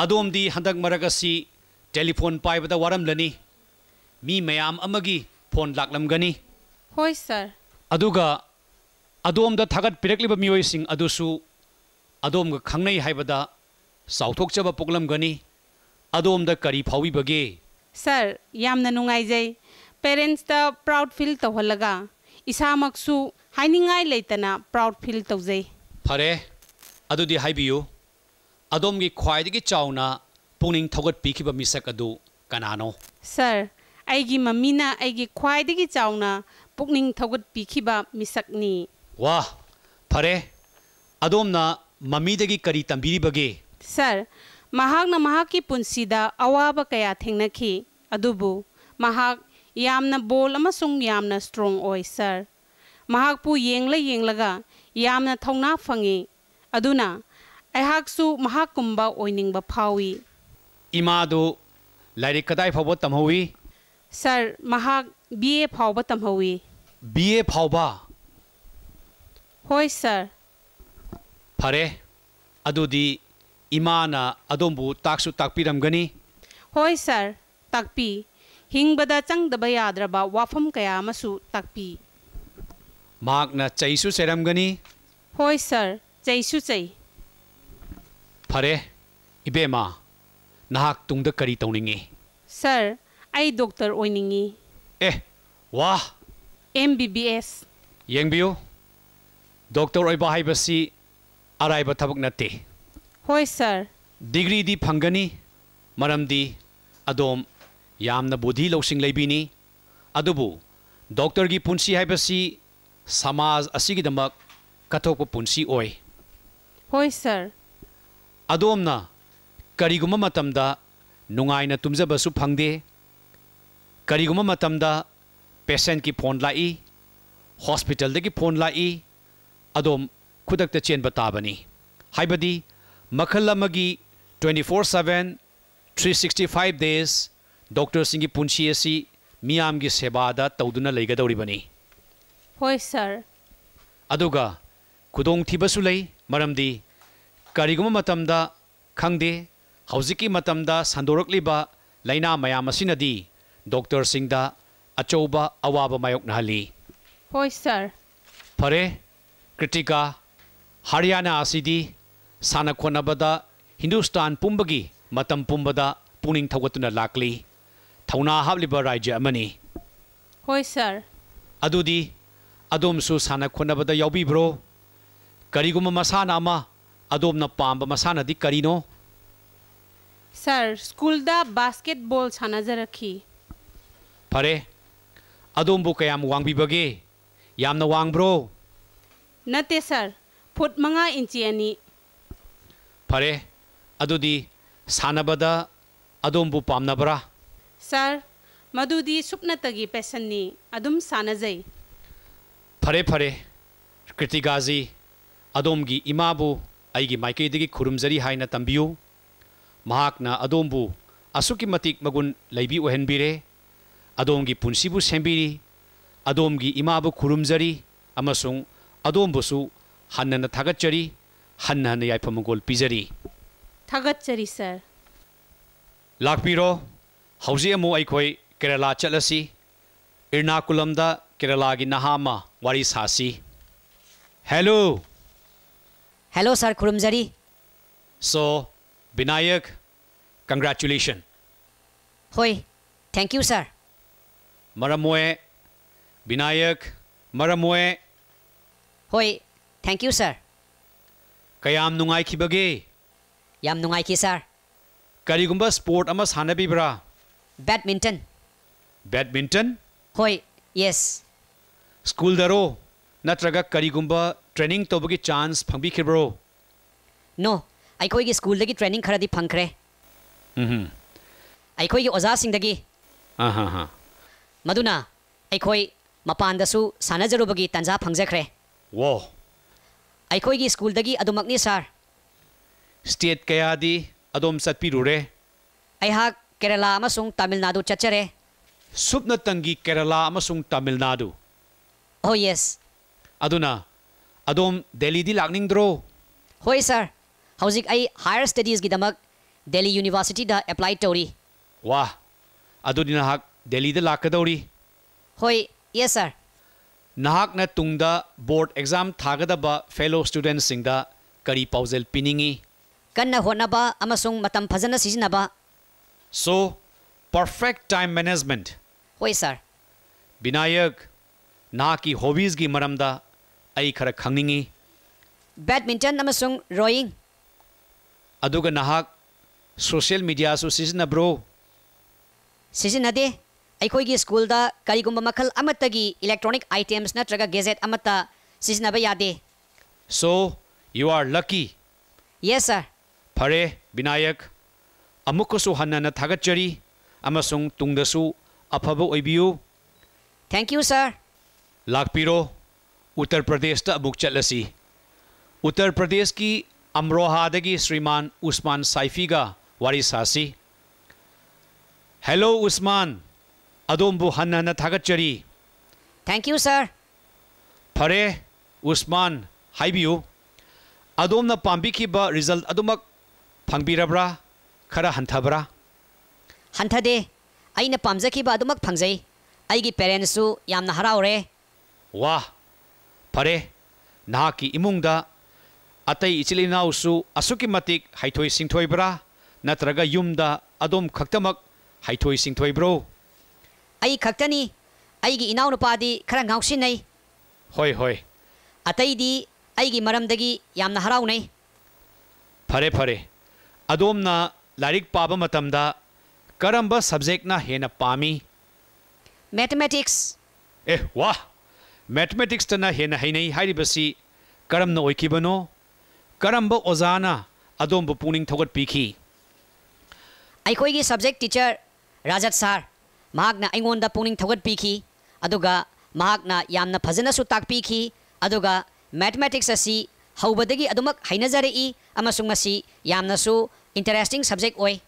ꯑꯗꯣꯝꯗꯤ ꯍꯟꯗꯛ ꯃꯔꯛ ꯑꯁꯤ ꯇꯦꯂꯤꯐꯣꯟ ꯄꯥꯏꯕꯗ ꯋꯥꯔꯝꯂꯅꯤ ꯃꯤ ꯃꯌꯥꯝ ꯑꯃꯒꯤ ꯐꯣꯟ ꯂꯥꯛꯂꯝꯒꯅꯤ ꯍꯣꯏ ꯁꯔ ꯑꯗꯨꯒ ꯑꯗꯣꯝꯗ ꯊꯥꯒꯠꯄꯤꯔꯛꯂꯤꯕ ꯃꯤꯑꯣꯏꯁꯤꯡ ꯑꯗꯨꯁꯨ ꯑꯗꯣꯝꯒ ꯈꯪꯅꯩ ꯍꯥꯏꯕꯗ ꯆꯥꯎꯊꯣꯛꯆꯕ ꯄꯣꯛꯂꯝꯒꯅꯤ ꯑꯗꯣꯝꯗ ꯀꯔꯤ ꯐꯥꯎꯕꯤꯕꯒꯦ ꯁꯔ ꯌꯥꯝꯅ ꯅꯨꯡꯉꯥꯏꯖꯩ ꯄꯦꯔꯦꯟꯁꯇ ꯄ꯭ꯔꯥꯎꯗ ꯐꯤꯜ ꯇꯧꯍꯜꯂꯒ ꯏꯁꯥꯃꯛꯁꯨ ꯍꯥꯏꯅꯤꯡꯉꯥꯏ ꯂꯩꯇꯅ ꯄ꯭ꯔꯥꯎꯗ ꯐꯤꯜ ꯇꯧꯖꯩ ꯐꯔꯦ ꯑꯗꯨꯗꯤ ꯍꯥꯏꯕꯤꯌꯨ ꯑꯗꯣꯝꯒꯤ ꯈ꯭ꯋꯥꯏꯗꯒꯤ ꯆꯥꯎꯅ ꯄꯨꯛꯅꯤꯡ ꯊꯧꯒꯠꯄꯤꯈꯤꯕ ꯃꯤꯁꯛ ꯑꯗꯨ ꯀꯅꯥꯅꯣ ꯁꯔ ꯑꯩꯒꯤ ꯃꯃꯤꯅ ꯑꯩꯒꯤ ꯈ꯭ꯋꯥꯏꯗꯒꯤ ꯆꯥꯎꯅ ꯄꯨꯛꯅꯤꯡ ꯊꯧꯒꯠꯄꯤꯈꯤꯕ ꯃꯤꯁꯛꯅꯤ ꯋꯥ ꯐꯔꯦ ꯑꯗꯣꯝꯅ ꯃꯃꯤꯗꯒꯤ ꯀꯔꯤ ꯇꯝꯕꯤꯔꯤꯕꯒꯦ ꯁꯔ ꯃꯍꯥꯛꯅ ꯃꯍꯥꯛꯀꯤ ꯄꯨꯟꯁꯤꯗ ꯑꯋꯥꯕ ꯀꯌꯥ ꯊꯦꯡꯅꯈꯤ ꯑꯗꯨꯕु ꯃꯍꯥꯛ ꯌꯥꯝꯅ ꯕꯣꯜ ꯑꯃꯁꯨꯡ ꯌꯥꯝꯅ ꯁ꯭ꯇ꯭ꯔꯣꯡ ꯑꯣꯏ ꯁꯔ ꯃꯍꯥꯛꯄꯨ ꯌꯦꯡꯂ ꯌꯦꯡꯂꯒ ꯌꯥꯝꯅ ꯊꯧꯅꯥ ꯐꯪꯏ ꯑꯗꯨꯅ ꯑꯩꯍꯥꯛꯁꯨ ꯃꯍꯥꯛꯀꯨꯝꯕ ꯑꯣꯏꯅꯤꯡꯕ ꯐꯥꯎꯏ ꯏꯃꯥꯗꯨ ꯂꯥꯏꯔꯤꯛ ꯀꯗꯥꯏ ꯐꯥꯎꯕ ꯇꯝꯍꯧꯏ ꯁꯔ ꯃꯍꯥꯛ ꯕꯤ ꯑꯦ ꯐꯥꯎꯕ ꯇꯝꯍꯧꯏ बी ए फाउबा होय सर फरे अदुदी इमाना अदोंबु ताक्सु ताकपिरमगनी होय सर ताकपी हिंगबदा चंगदबा याद्रबा वाफम कया मसु ताकपी माकना चैसु चेरमगनी होय सर चैसु चै फरे इबेमा नहाक तुंग करी तौनिंगी सर आई डॉक्टर ओइनिंगी ए वाह MBBS यंगबियो डॉक्टर ओइबा हाइबसी अराइबा थबक नते होय सर डिग्री दी फंगनी मरमदी अदोम यामना बुद्धि लौसिंग लेबिनी अदुबु डॉक्टर की पुंसी हाइबसी समाज असीगीदमक कथोप होय सर अदोमना करिगुम मतमदा नुंगाइना फंगदे करिगुम मतमदा की फोन लाई हॉस्पिटल की फोन लाई अदोम खुद चेनब ताबनी हाइबदी मखल अमगी three sixty five days doctor Singh की पुंसी असी मियाम की सेवादा तौदुना लेगदौरिबनी होय सर अदुगा कुदोंग थिबसु लै मरमदि करिगुम मतमदा खंगदे हौजिकी मतमदा सन्दोरकलिबा लैना मयामसिनादि डॉक्टर सिंगदा अचौबा अवाबा मायोकनाली होय सर फरे क्रिटिका हरियाणा आसिदि सानाखोनबादा हिंदुस्तान पुंबगी मतम पुंबदा पुनिंग थगतुना लाकली थौना हाबलिबा राज्य अमनी होय सर अदुदी साना खुनबद्ध यौबीब्रो कम मसान पाब मसाना दी करी नो सर स्कूल बास्केटबॉल सानाजर फरे क्या वांगे वांगब्रो नते सर फुट मंगा इंची अनी फरे सानबद्ध पानेब्रा सर मधुदी सूपन तगी पैसन सानाज फरे फरे कृतिगाजी अदोमगी इमाबू माइकेदगी खुरुमजरी हाइना तंबियो महाकना अदोमबु असुकी मतिक मगुन लैबी उहेनबिरे अदोमगी पुंसीबु सेंबिरी अदोमगी इमाबु खुरुमजरी अमसुंग अदोमबुसु हन्नन थागचरी हन्नन याइफमगोल पिजरी थागचरी सर लाखपीरो हौजेमो अइखोय केरला चलसी इरनाकुलमदा केरला ꯅꯍꯥ ꯑꯃ ꯋꯥꯔꯤ ꯁꯥꯁꯤ ꯍꯦꯂꯣ ꯍꯦꯂꯣ ꯁꯥꯔ ꯈꯨꯔꯨꯝꯖꯔꯤ ꯁꯣ ꯕꯤꯅꯥꯌꯛ ꯀꯪꯒ꯭ꯔꯦꯆꯨꯂꯦꯁꯟ ꯍꯣꯏ ꯊꯦꯡꯛ ꯌꯨ ꯁꯥꯔ मरम विनायक मरम हुए थैंक यू सर कयाम नुंगाइखिबगे याम नुंगाइखि सर करिगुम्बा स्पोर्ट अमा सानबिब्रा बैडमिंटन बैडमिंटन होय Yes. School daro natraga karigumba training tobugi chance phangbi khibro. No, ai koi gi school dagi training khara di phangkre. Mhm. ai koi gi oza sing dagi. Aha ha. Maduna, ai koi mapan dasu sana jaru bagi tanja phangjakre. wo ai koi gi school dagi adumakni sir. State kaya di adom satpi rure. ai ha Kerala ma sung Tamil Nadu chachare. सूप नंगी केरला तमिल नाडु हो ये अदोम दिल्ली लाद्रो हो sir हजिक higher studies Delhi university apply तौरी वाह नहाक दिल्ली लाकदौरी हो ये सर नहाक तुंद बोर्ड एग्जाम थागदब फेलो स्टूडेंट सिंह करी पाजल पीनी कोटना फजन सिजनब सो पर्फेक्ट टाइम मैनेजमेंट वही सर विनायक ना की हॉबीज की मरम आई खर खी बैडमिंटन रोइंग नहाक सोशल मीडिया सिजनब्रो सिजनदे अखोई की स्कूल कईगुब मखल इलेक्ट्रॉनिक आइटम्स नत्र गेजेट सिजनब यादे सो यू आर लकी ये सर फरे विनायक अमुक हन थागचरी तुंगदसु अफब ओबियो थैंक यू सर लापीरो उत्तर प्रदेश अमुक चलसी उत्तर प्रदेश की अमरोहा श्रीमान उस्मान साइफी वारी सासी हेलो उस्मान अदोम हन हन थागचरी थैंक यू सर फरे उस्मान हाईबियो अदोम पाबीब रिजल्ट फंबीरब्रा खरा हंथब्रा हंथदे अन पाजब फंगजई अगी पेरेंसू याम हरावरे वा फरे नहा की इमुंग अतई इचिल इनाउसू असुकी मतिक हाइथोई सिंथोइब्रा नत्रगा युमदा अदोम खक्तमक हाइथोई सिंथोइब्रो अई खक्तनी अगी इनाउ नपादी खरा गाउसिनै होय होय अतैदी अगी मरमदगी याम हराउनै फरे फरे अदोमना लारिक पाबा करम्ब सब्जेक्टना हेन पामी मैथमेटिक्स ए वाह मैथमेटिक्स तना हेन हैनई हाइरिबसी करमना ओइकिबनो करम्ब ओजाना अदोम पुनिंग थोगत पीखी अखोई सब्जेक्ट टीचर राजत सार महागना अगोंद पुनिंग पीखी यामना फजनसु ताकपीखी अदुगा मैथमेटिक्स असी हौबदगी अदुमक हैनजरई अमसुंग मसी इंटरेस्टिंग सब्जेक्ट ओई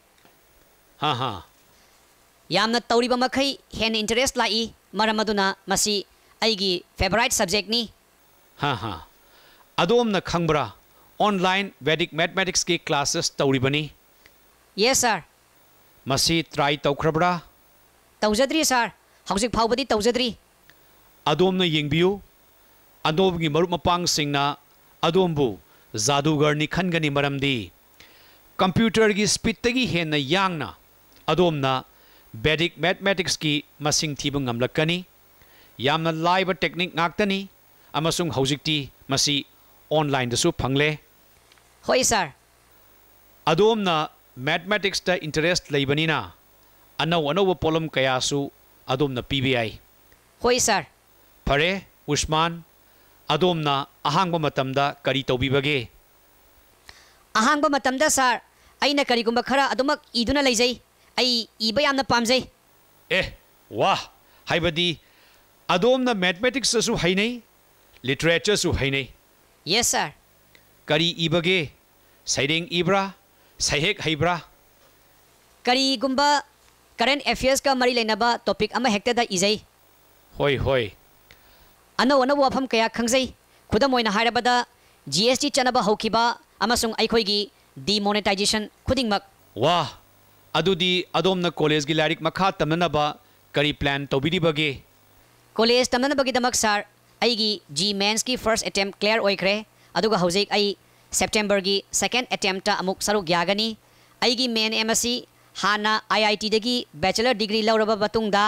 हाँ हाँ यामना तौरी हेन इंटरेस्ट लाई मरम फेवरेट सब्जेक्ट नी हाँ हाँ अदोम न ऑनलाइन वैदिक मैथमेटिक्स की क्लासेस तौरीबनी ये सर मसी ट्राई तौरब्रा तौजद्री सर हौजिक फाउबदी तौजद्री अदोम यू यिंगबियु अदोम की मरुप मपांग सिंगना अदोमबु जादूगरनी कंप्यूटर की स्पीड तगी हेन यांगना अदोमना बेडिक मेथमेटिक्स की मसिंग थीब गमलकनी यामना लाइब टेक्निक नाक्तनी अमसुंग मसी ऑनलाइन दसु फंगले हई सर अदोमना मेथमेटिक्स ता इंटरेस्ट लेबनी अनौ अनौ पोलम कयासु अदोमना पीबीआई होय सर फरे उस्मान अदोमना अहांगब मतमदा करी तौबीबगे अहांगब मतमदा सर अगर करिगुम खरा अदोमक इदुना लेजै ꯑꯩ ꯏꯕ ꯌꯥꯝꯅ ꯄꯥꯝꯖꯩ ꯑꯦ ꯋꯥ ꯍꯥꯏꯕꯗꯤ ꯑꯗꯣꯝꯅ ꯃꯦꯊꯃꯦꯇꯤꯛꯁꯇꯁꯨ ꯍꯩꯅꯩ ꯂꯤꯇꯔꯦꯆꯔꯁꯨ ꯍꯩꯅꯩ ꯌꯦꯁ ꯁꯥꯔ ꯀꯔꯤ ꯏꯕꯒꯦ ꯁꯩꯔꯦꯡ ꯏꯕ꯭ꯔꯥ ꯁꯩꯍꯦꯛ ꯍꯩꯕ꯭ꯔꯥ ꯀꯔꯤꯒꯨꯝꯕ ꯀꯔꯦꯟ ꯑꯦꯐꯤꯌꯔꯁꯀ ꯃꯔꯤ ꯂꯩꯅꯕ ꯇꯣꯄꯤꯛ ꯑꯃ ꯍꯦꯛꯇꯗ ꯏꯖꯩ ꯍꯣꯏ ꯍꯣꯏ ꯑꯅꯧ ꯑꯅꯧꯕ ꯋꯥꯐꯝ ꯀꯌꯥ ꯈꯪꯖꯩ ꯈꯨꯗꯝ ꯑꯣꯏꯅ ꯍꯥꯏꯔꯕꯗ ꯖꯤ ꯑꯦꯁ ꯇꯤ ꯆꯠꯅꯕ ꯍꯧꯈꯤꯕ ꯑꯃꯁꯨꯡ ꯑꯩꯈꯣꯏꯒꯤ ꯗꯤꯃꯣꯅꯦꯇꯥꯏꯖꯦꯁꯟ ꯈꯨꯗꯤꯡꯃꯛ ꯋꯥ अदुदी अदोमना कॉलेज की लाइक मखा तमनब करी प्लान तो बगे कॉलेज की तमनबगीदमक सर अगी जी मेन्स की फर्स्ट अटेम्प्ट क्लियर ओइखरे अदुगा हौजिक अई सेप्टेम्बर की सेकेंड अटेम्प्ट अमुक सरुक यागनी अगी मेन एम असी हाना आईआईटी दगी बैचलर डिग्री लौरब बतुंगदा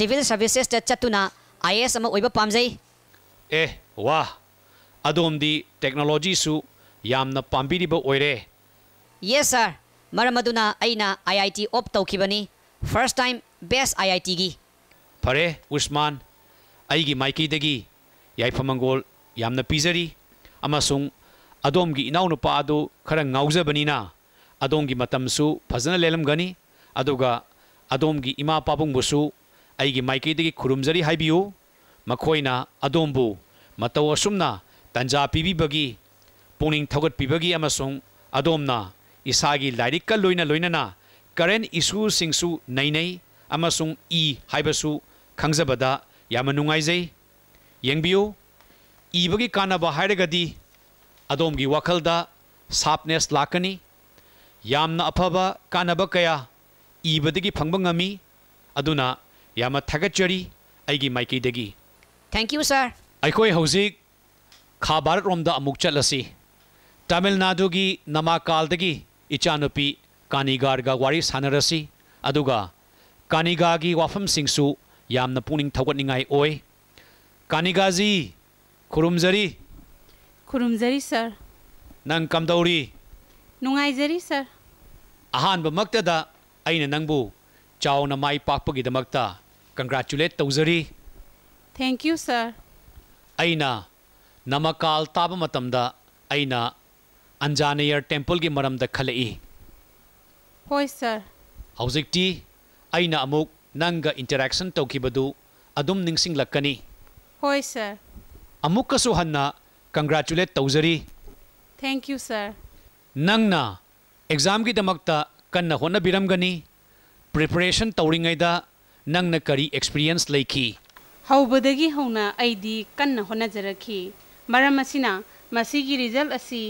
सिविल सर्विसेस द चतुना आईएएस अम ओइब पामजै ए वाह अदोमदी टेक्नोलॉजी सु यामना पामबीरीब ओइरे यस सर मरम अदुना अना आई आई टी ऑप first time best I I की फरे उस्मान आई माइकीदगी याइफमंगोल यामना पीजरी अमसुंग अदोम की इनाउनुपा अदु खरा ngaujabani अदोम की मतमसु फजना लेलमगनी अदुगा अदोम की इमा पाबुंगबुसु आई की माइकीदगी खुरुमजरी हाइबियु मखोइना अदोमबु मतौ असुमना तंजा पीबीबगी पुनिंग थगत पीबगी अमसुंग अदोमना इसागी लाइक लोन लोनना करें इशू नई नई इबू खाजबद यमु इबकी कानबी अदम की वखलद सापनेस लाकनी अफब कानव क्या इबदी फंगी याम थगचरी माइकी थैंक यू सर अखोई खा भारत रोम चलसी तमिलनाडु की नमा ꯏꯆꯥꯅꯨꯄꯤ ꯀꯥꯅꯤꯒꯥꯔꯒ ꯋꯥꯔꯤ ꯁꯥꯟꯅꯔꯁꯤ ꯑꯗꯨꯒ ꯀꯥꯅꯤꯒꯥꯒꯤ ꯋꯥꯐꯝꯁꯤꯡꯁꯨ ꯌꯥꯝꯅ ꯄꯨꯛꯅꯤꯡ ꯊꯧꯒꯠꯅꯤꯡꯉꯥꯏ ꯑꯣꯏ ꯀꯥꯅꯤꯒꯥꯖꯤ ꯈꯨꯔꯨꯝꯖꯔꯤ ꯈꯨꯔꯨꯝꯖꯔꯤ ꯁꯔ ꯅꯪ ꯀꯝꯗꯧꯔꯤ ꯅꯨꯡꯉꯥꯏꯖꯔꯤ ꯁꯔ ꯑꯍꯥꯟꯕꯃꯛꯇꯗ ꯑꯩꯅ ꯅꯪꯕꯨ ꯆꯥꯎꯅ ꯃꯥꯏ ꯄꯥꯛꯄꯒꯤꯗꯃꯛꯇ ꯀꯪꯒ꯭ꯔꯥꯆꯨꯂꯦꯠ ꯇꯧꯖꯔꯤ ꯊꯦꯡꯛ ꯌꯨ ꯁꯔ ꯑꯩꯅ ꯅꯃꯀꯥꯜ ꯇꯥꯕ ꯃꯇꯝꯗ ꯑꯩꯅ अंजानेयर टेम्पल की मरम खल होय सर हौजिक्ति अइना अमुक नंग इंटरेक्शन तौकिबदु अदुम निंगसिंग सर अमुक्कसु कंग्रेचुलेट तौजरी थैंक यू सर नंगना एग्जाम की दमकता कन्ना बिरमगनी प्रिपरेशन तौरिंगैदा नंगना करी एक्सपीरियंस लेखी हौबदगी हौना अइदी कन्ना होना मरम रिजल्ट असी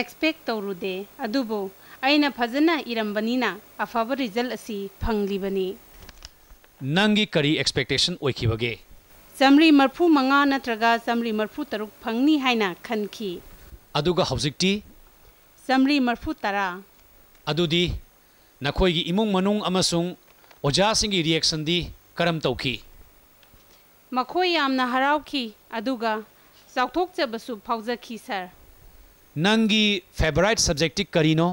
एक्सपेक्ट तौरदे फजना इरम्बनीना अफब रिजल फंगलीबनी नंगी करी एक्सपेक्टेशन ओखीबगे चमरी मरफू मंगा नत्रग चमरी मरफू तरुक फंगनी हाइना खनखी अदुगा हौजिक्ती चमरी मरफू तरा अदुदी नखोयगी इमोंग मनुंग अमसुंग ओजासिंगी रिएक्शन दी करम तौखी मखोय यामना हरावखी अदुगा चौथोक सर नंगी फेवरेट सब्जेक्ट करीनो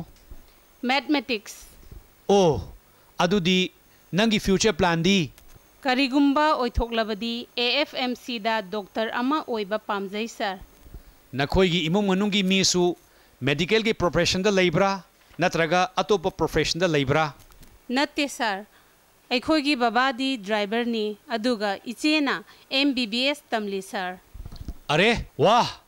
मैथमेटिक्स ओ अदुदी नंगी फ्यूचर प्लान दी करीगुम्बा ओइथोक्लबदी एएफएमसी दा डॉक्टर अमा ओइबा पामजै सर नखोयगी इमुंग मनुंगी मीसु मेडिकल की प्रोफेशन द लेब्रा नत्रगा अतोप प्रोफेशन द लेब्रा नते सर ꯑꯩꯈꯣꯏꯒꯤ ꯕꯕꯥꯗꯤ ꯗ꯭ꯔꯥꯏꯚꯔꯅꯤ ꯑꯗꯨꯒ ꯏꯆꯦꯅ ꯑꯦꯝ ꯕꯤ ꯕꯤ ꯑꯦꯁ ꯇꯝꯂꯤ ꯁꯥꯔ ꯑꯔꯦ ꯋꯥ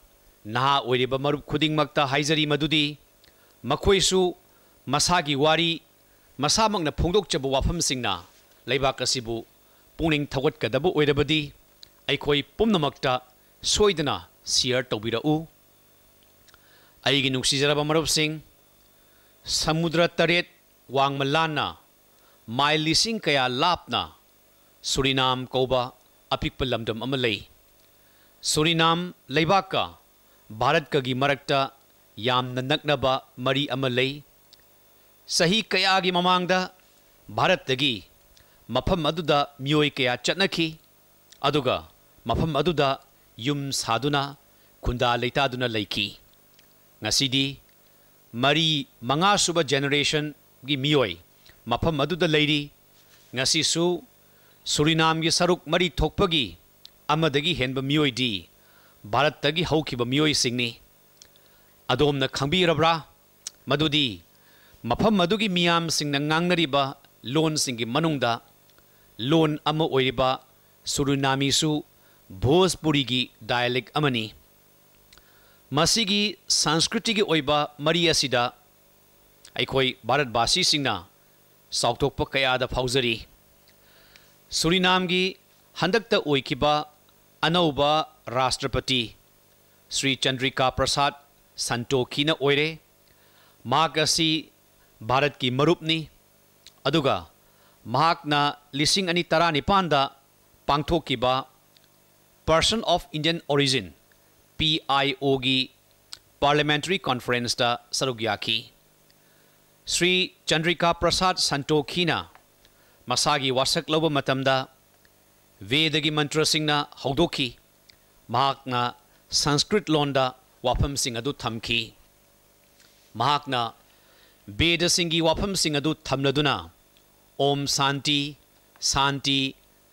नहाब मरुबूद हाईजरी मखोसु मसा की वारी मसाम फोंदब वाफम सिंहबू पुनिंग थगटकदबी पुनम सोदना शेयर तौरू मरब सिंह समुद्र तरह वांगम ला माइल लिंग क्या लापना सुरीनाम कौब अपिप लमदम सुरीनाम सुरीनाम ꯚꯥꯔꯠꯀꯒꯤ ꯃꯔꯛꯇ ꯌꯥꯝꯅ ꯅꯛꯅꯕ ꯃꯔꯤ ꯑꯃ ꯂꯩ ꯆꯍꯤ ꯀꯌꯥꯒꯤ ꯃꯃꯥꯡꯗ ꯚꯥꯔꯠꯇꯒꯤ ꯃꯐꯝ ꯑꯗꯨꯗ ꯃꯤꯑꯣꯏ ꯀꯌꯥ ꯆꯠꯅꯈꯤ ꯑꯗꯨꯒ ꯃꯐꯝ ꯑꯗꯨꯗ ꯌꯨꯝ ꯁꯥꯗꯨꯅ ꯈꯨꯟꯗꯥ ꯂꯩꯇꯥꯗꯨꯅ ꯂꯩꯈꯤ ꯉꯁꯤꯗꯤ ꯃꯔꯤ ꯃꯉꯥꯁꯨꯕ ꯖꯦꯅꯦꯔꯦꯁꯟꯒꯤ ꯃꯤꯑꯣꯏ ꯃꯐꯝ ꯑꯗꯨꯗ ꯂꯩꯔꯤ ꯉꯁꯤꯁꯨ ꯁꯨꯔꯤꯅꯥꯝꯒꯤ ꯁꯔꯨꯛ ꯃꯔꯤ ꯊꯣꯛꯄꯒꯤ ꯑꯃꯗꯒꯤ ꯍꯦꯟꯕ ꯃꯤꯑꯣꯏꯗꯤ भारत मोयी अदोम सिंगनी अदोमन मफम मियाम सिंगन लोन सिंगी मनुंगदा लोन सुरुनामीसु भोजपुरीगी डायलेक्ट अमनी मसीगी की ओइबा मरी असिदा ꯑꯩꯈꯣꯏ ꯚꯥꯔꯠꯕꯥꯁꯤꯁꯤꯡꯅ ꯆꯥꯎꯊꯣꯛꯄ ꯀꯌꯥꯗ ꯐꯥꯎꯖꯔꯤ ꯁꯨꯔꯤꯅꯥꯝꯒꯤ अनौबा राष्ट्रपति श्री चंद्रिका प्रसाद संतोखी ओरे भारत की मरुपनी महाकना लिसिंग अनी तरा person of Indian origin P I O की पार्लियामेंटरी कॉन्फ्रेंस सरुक याखी श्री चंद्रिका प्रसाद संतोखी मसागी की वासक लब ವೇದಗಿ ಮಂತ್ರಸಿಂಗ್ನ ಹೌದೋಕಿ ಮಹಾಕ್ನ ಸಂಸ್ಕೃತ ಲೋನ್ದ ವಾಫಂಸಿಂಗ್ ಅದು ಥಮ್ಕಿ ಮಹಾಕ್ನ ವೇದಸಿಂಗಿ ವಾಫಂಸಿಂಗ್ ಅದು ಥಮ್ಲದುನ ಓಂ ಶಾಂತಿ ಶಾಂತಿ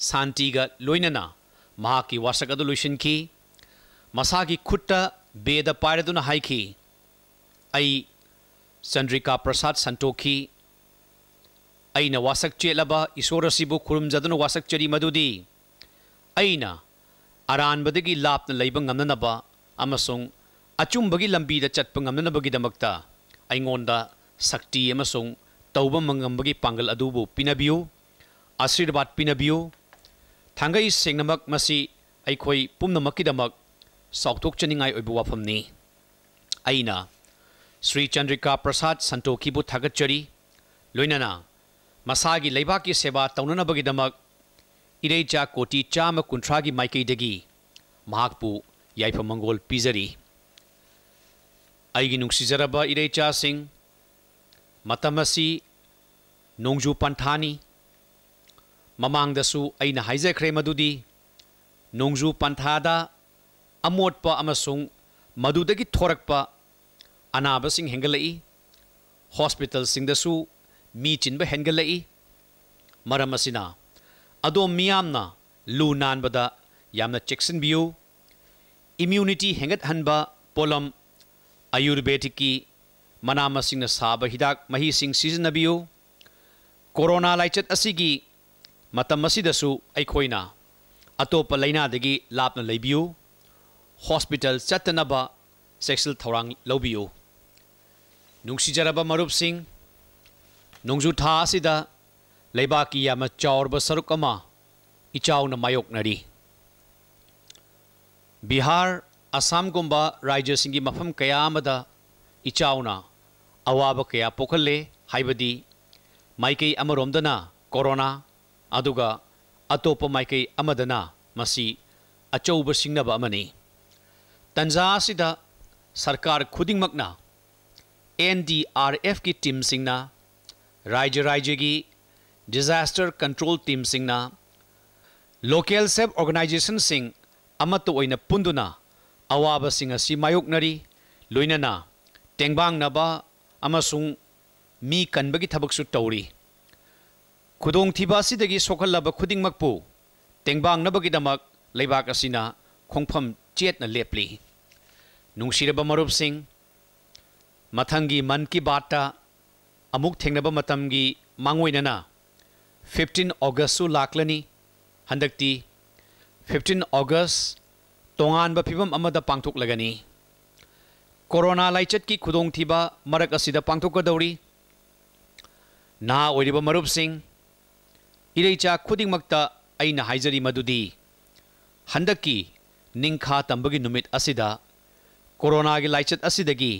ಶಾಂತಿಗ ಲೋಯ್ನನ ಮಹಾಕಿ ವಾಸಕ ಅದು ಲೋಯ್ಸಿನ್ಕಿ ಮಸಾಗಿ ಖುಟ್ಟ ವೇದ ಪಾಯದನ ಹಾಯ್ಕಿ ಐ ಚಂದ್ರಿಕಾ ಪ್ರಸಾದ್ ಸಂತೋಖಿ ಐನ ವಾಸಕ್ ಚೇಲಬ ಈಶ್ವರಸಿಬು ಖುರುಮ್ಜದನು ವಾಸಕ್ ಚರಿ ಮಧುದಿ अरब अरानदगी लाप्लब अचुबी चत्पनबीद शक्ति तब मंगी पागल अब पीनबू आशीर्वाद पीनबू थी सेनमक पुनमकदनी वफमने श्री चंद्रिका प्रसाद संतोखी थगचरी लोनना मसा की सेवा तौनबीद ಇರೈ ಕೋಟಿ ಚಾಮ ಚಾ ಕೂಗಿ ಮೈಕೈತಿ ಮಂಗೋಲ್ೀಜರಿ ಇರೈಸಿ ನೋಜು ಪಂಥಾ ಮಮಾ ಹಜ್ರೆ ಮಂಜೂ ಪೊಟ್ ಮಧುರಪ್ಪ ಅನಾಗಲಿ ಹೋಸ್ಟಲ್ದೀನ್ಬೆಗಲಿ अदोम लु लू नानबदा यामना चेक्सनबियो इम्यूनिटी हेंगतहनबा पोलम आयुर्वेदिकी मना मसिंग साब हिदाक महीसिंग सिजनबियो कोरोना लाइचत असिगी मतम मसिदसु अखोइना अतोप लैनादगी लापना लेबियो हॉस्पिटल चतनबा सेक्सल थौरांग लौबियो नुसीजरब मरुप लेबाकी याम चौरब सरुक अमा इचाउन मायोकनरी बिहार असम गुब राज्य मफम कया अमदा अवाब क्या पोखल हाइबदी माइकई अमरोमदना कोरोना अदुगा अतोप माइकई अमदना मसी अचौब सिंगनब अमनी सरकार खुद एन डी आर एफ की टीम सिंह राज्य राज्य की disaster control team singna local self organization sing amatu oina punduna awaba sing asi mayoknari loinana tengbang naba amasung mi kanbagi thabak su tawri khudong thiba si degi sokhallaba khuding makpu tengbang nabagi damak leibak asina khongpham chetna lepli nungsiraba marup sing mathangi man ki bata amuk thengnaba matamgi mangoi nana 15 ꯑꯣꯒꯁꯁꯨ ꯂꯥꯛꯂꯅꯤ ꯍꯟꯗꯛꯇꯤ 15 ꯑꯣꯒꯁ ꯇꯣꯉꯥꯟꯕ ꯐꯤꯕꯝ ꯑꯃꯗ ꯄꯥꯡꯊꯣꯛꯂꯒꯅꯤ corona ꯂꯥꯏꯆꯠꯀꯤ ꯈꯨꯗꯣꯡꯊꯤꯕ ꯃꯔꯛ ꯑꯁꯤꯗ ꯄꯥꯡꯊꯣꯛꯀꯗꯧꯔꯤ ꯅꯍꯥ ꯑꯣꯏꯔꯤꯕ ꯃꯔꯨꯞꯁꯤꯡ ꯏꯔꯩꯆꯥ ꯈꯨꯗꯤꯡꯃꯛꯇ ꯑꯩꯅ ꯍꯥꯏꯖꯔꯤ ꯃꯗꯨꯗꯤ ꯍꯟꯗꯛꯀꯤ ꯅꯤꯡꯈꯥ ꯇꯝꯕꯒꯤ ꯅꯨꯃꯤꯠ ꯑꯁꯤꯗ ꯀꯣꯔꯣꯅꯥꯒꯤ ꯂꯥꯏꯆꯠ ꯑꯁꯤꯗꯒꯤ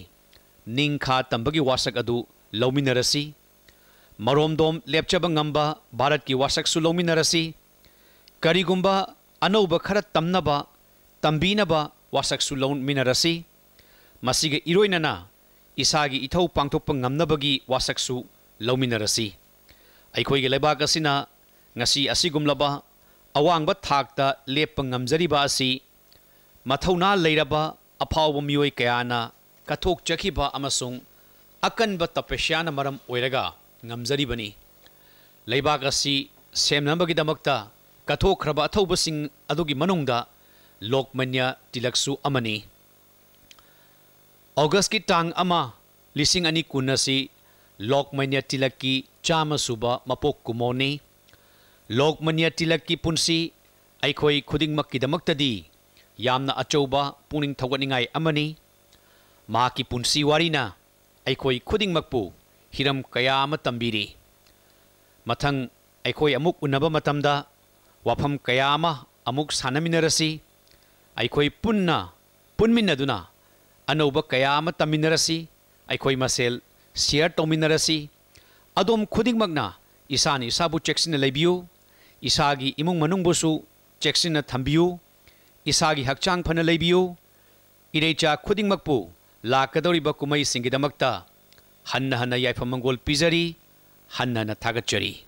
ꯅꯤꯡꯈꯥ ꯇꯝꯕꯒꯤ ꯋꯥꯁꯛ ꯑꯗꯨ ꯂꯧꯃꯤꯟꯅꯔꯁꯤ मरोमदोम लेपचब गंब भारत की वासकसु सुनरसी करीगुंब अनौब खर तमनब तंबीनब वासकसु सुनरसी मसीग इसा की इथौ पांथोपी गमनबगी वासकसु लौमीनरसी ꯑꯩꯈꯣꯏꯒꯤ ꯂꯩꯕꯥꯛ ꯑꯁꯤꯅ मथौना लेरब अफाव मोय कयाना ꯉꯝꯖꯔꯤꯕ ꯑꯁꯤ ꯃꯊꯧꯅꯥ मरम ꯑꯐꯥꯎꯕ ꯉꯝꯖꯔꯤꯕꯅꯤ ꯂꯩꯕꯥꯛ ꯑꯁꯤ ꯁꯦꯝꯅꯕꯒꯤꯗꯃꯛꯇ ꯀꯠꯊꯣꯛꯈ꯭ꯔꯕ ꯑꯊꯧꯕꯁꯤꯡ ꯑꯗꯨꯒꯤ ꯃꯅꯨꯡꯗ ꯂꯣꯛꯃꯟꯌ ꯇꯤꯂꯛꯁꯨ ꯑꯃꯅꯤ ꯑꯣꯒꯁꯀꯤ ꯇꯥꯡ ꯑꯃ ꯂꯤꯁꯤꯡ ꯑꯅꯤ ꯀꯨꯟ ꯑꯁꯤ ꯂꯣꯛꯃꯟꯌ ꯇꯤꯂꯛꯀꯤ ꯆꯥꯝꯃ ꯁꯨꯕ ꯃꯄꯣꯛ ꯀꯨꯝꯃꯣꯅꯤ ꯂꯣꯛꯃꯟꯌ ꯇꯤꯂꯛꯀꯤ ꯄꯨꯟꯁꯤ ꯑꯩꯈꯣꯏ ꯈꯨꯗꯤꯡꯃꯛꯀꯤꯗꯃꯛꯇꯗꯤ ꯌꯥꯝꯅ ꯑꯆꯧꯕ ꯄꯨꯛꯅꯤꯡ ꯊꯧꯒꯠꯅꯤꯡꯉꯥꯏ ꯑꯃꯅꯤ ꯃꯍꯥꯛꯀꯤ ꯄꯨꯟꯁꯤ ꯋꯥꯔꯤꯅ ꯑꯩꯈꯣꯏ ꯈꯨꯗꯤꯡꯃꯛꯄꯨ ꯍꯤꯔꯝ ꯀꯌꯥ ꯑꯃ ꯇꯝꯕꯤꯔꯤ ꯃꯊꯪ ꯑꯩꯈꯣꯏ ꯑꯃꯨꯛ ꯎꯅꯕ ꯃꯇꯝꯗ ꯋꯥꯐꯝ ꯀꯌꯥ ꯑꯃ ꯑꯃꯨꯛ ꯁꯥꯟꯅꯃꯤꯟꯅꯔꯁꯤ ꯑꯩꯈꯣꯏ ꯄꯨꯟꯅ ꯄꯨꯟꯃꯤꯟꯅꯗꯨꯅ ꯑꯅꯧꯕ ꯀꯌꯥ ꯑꯃ ꯇꯝꯃꯤꯟꯅꯔꯁꯤ ꯑꯩꯈꯣꯏ ꯃꯁꯦꯜ ꯁꯤꯌꯔ ꯇꯧꯃꯤꯟꯅꯔꯁꯤ ꯑꯗꯣꯝ ꯈꯨꯗꯤꯡꯃꯛꯅ ꯏꯁꯥꯅ ꯏꯁꯥꯕꯨ ꯆꯦꯛꯁꯤꯟꯅ ꯂꯩꯕꯤꯌꯨ ꯏꯁꯥꯒꯤ ꯏꯃꯨꯡ ꯃꯅꯨꯡꯕꯨꯁꯨ ꯆꯦꯛꯁꯤꯟꯅ ꯊꯝꯕꯤꯌꯨ ꯏꯁꯥꯒꯤ ꯍꯛꯆꯥꯡ ꯐꯅ ꯂꯩꯕꯤꯌꯨ ꯏꯔꯩꯆꯥ ꯈꯨꯗꯤꯡꯃꯛꯄꯨ ꯂꯥꯛꯀꯗꯧꯔꯤꯕ ꯀꯨꯝꯍꯩꯁꯤꯡꯒꯤꯗꯃꯛꯇ हन्न हन्न मंगोल पीजरी हन्न हन्न थागच्चरी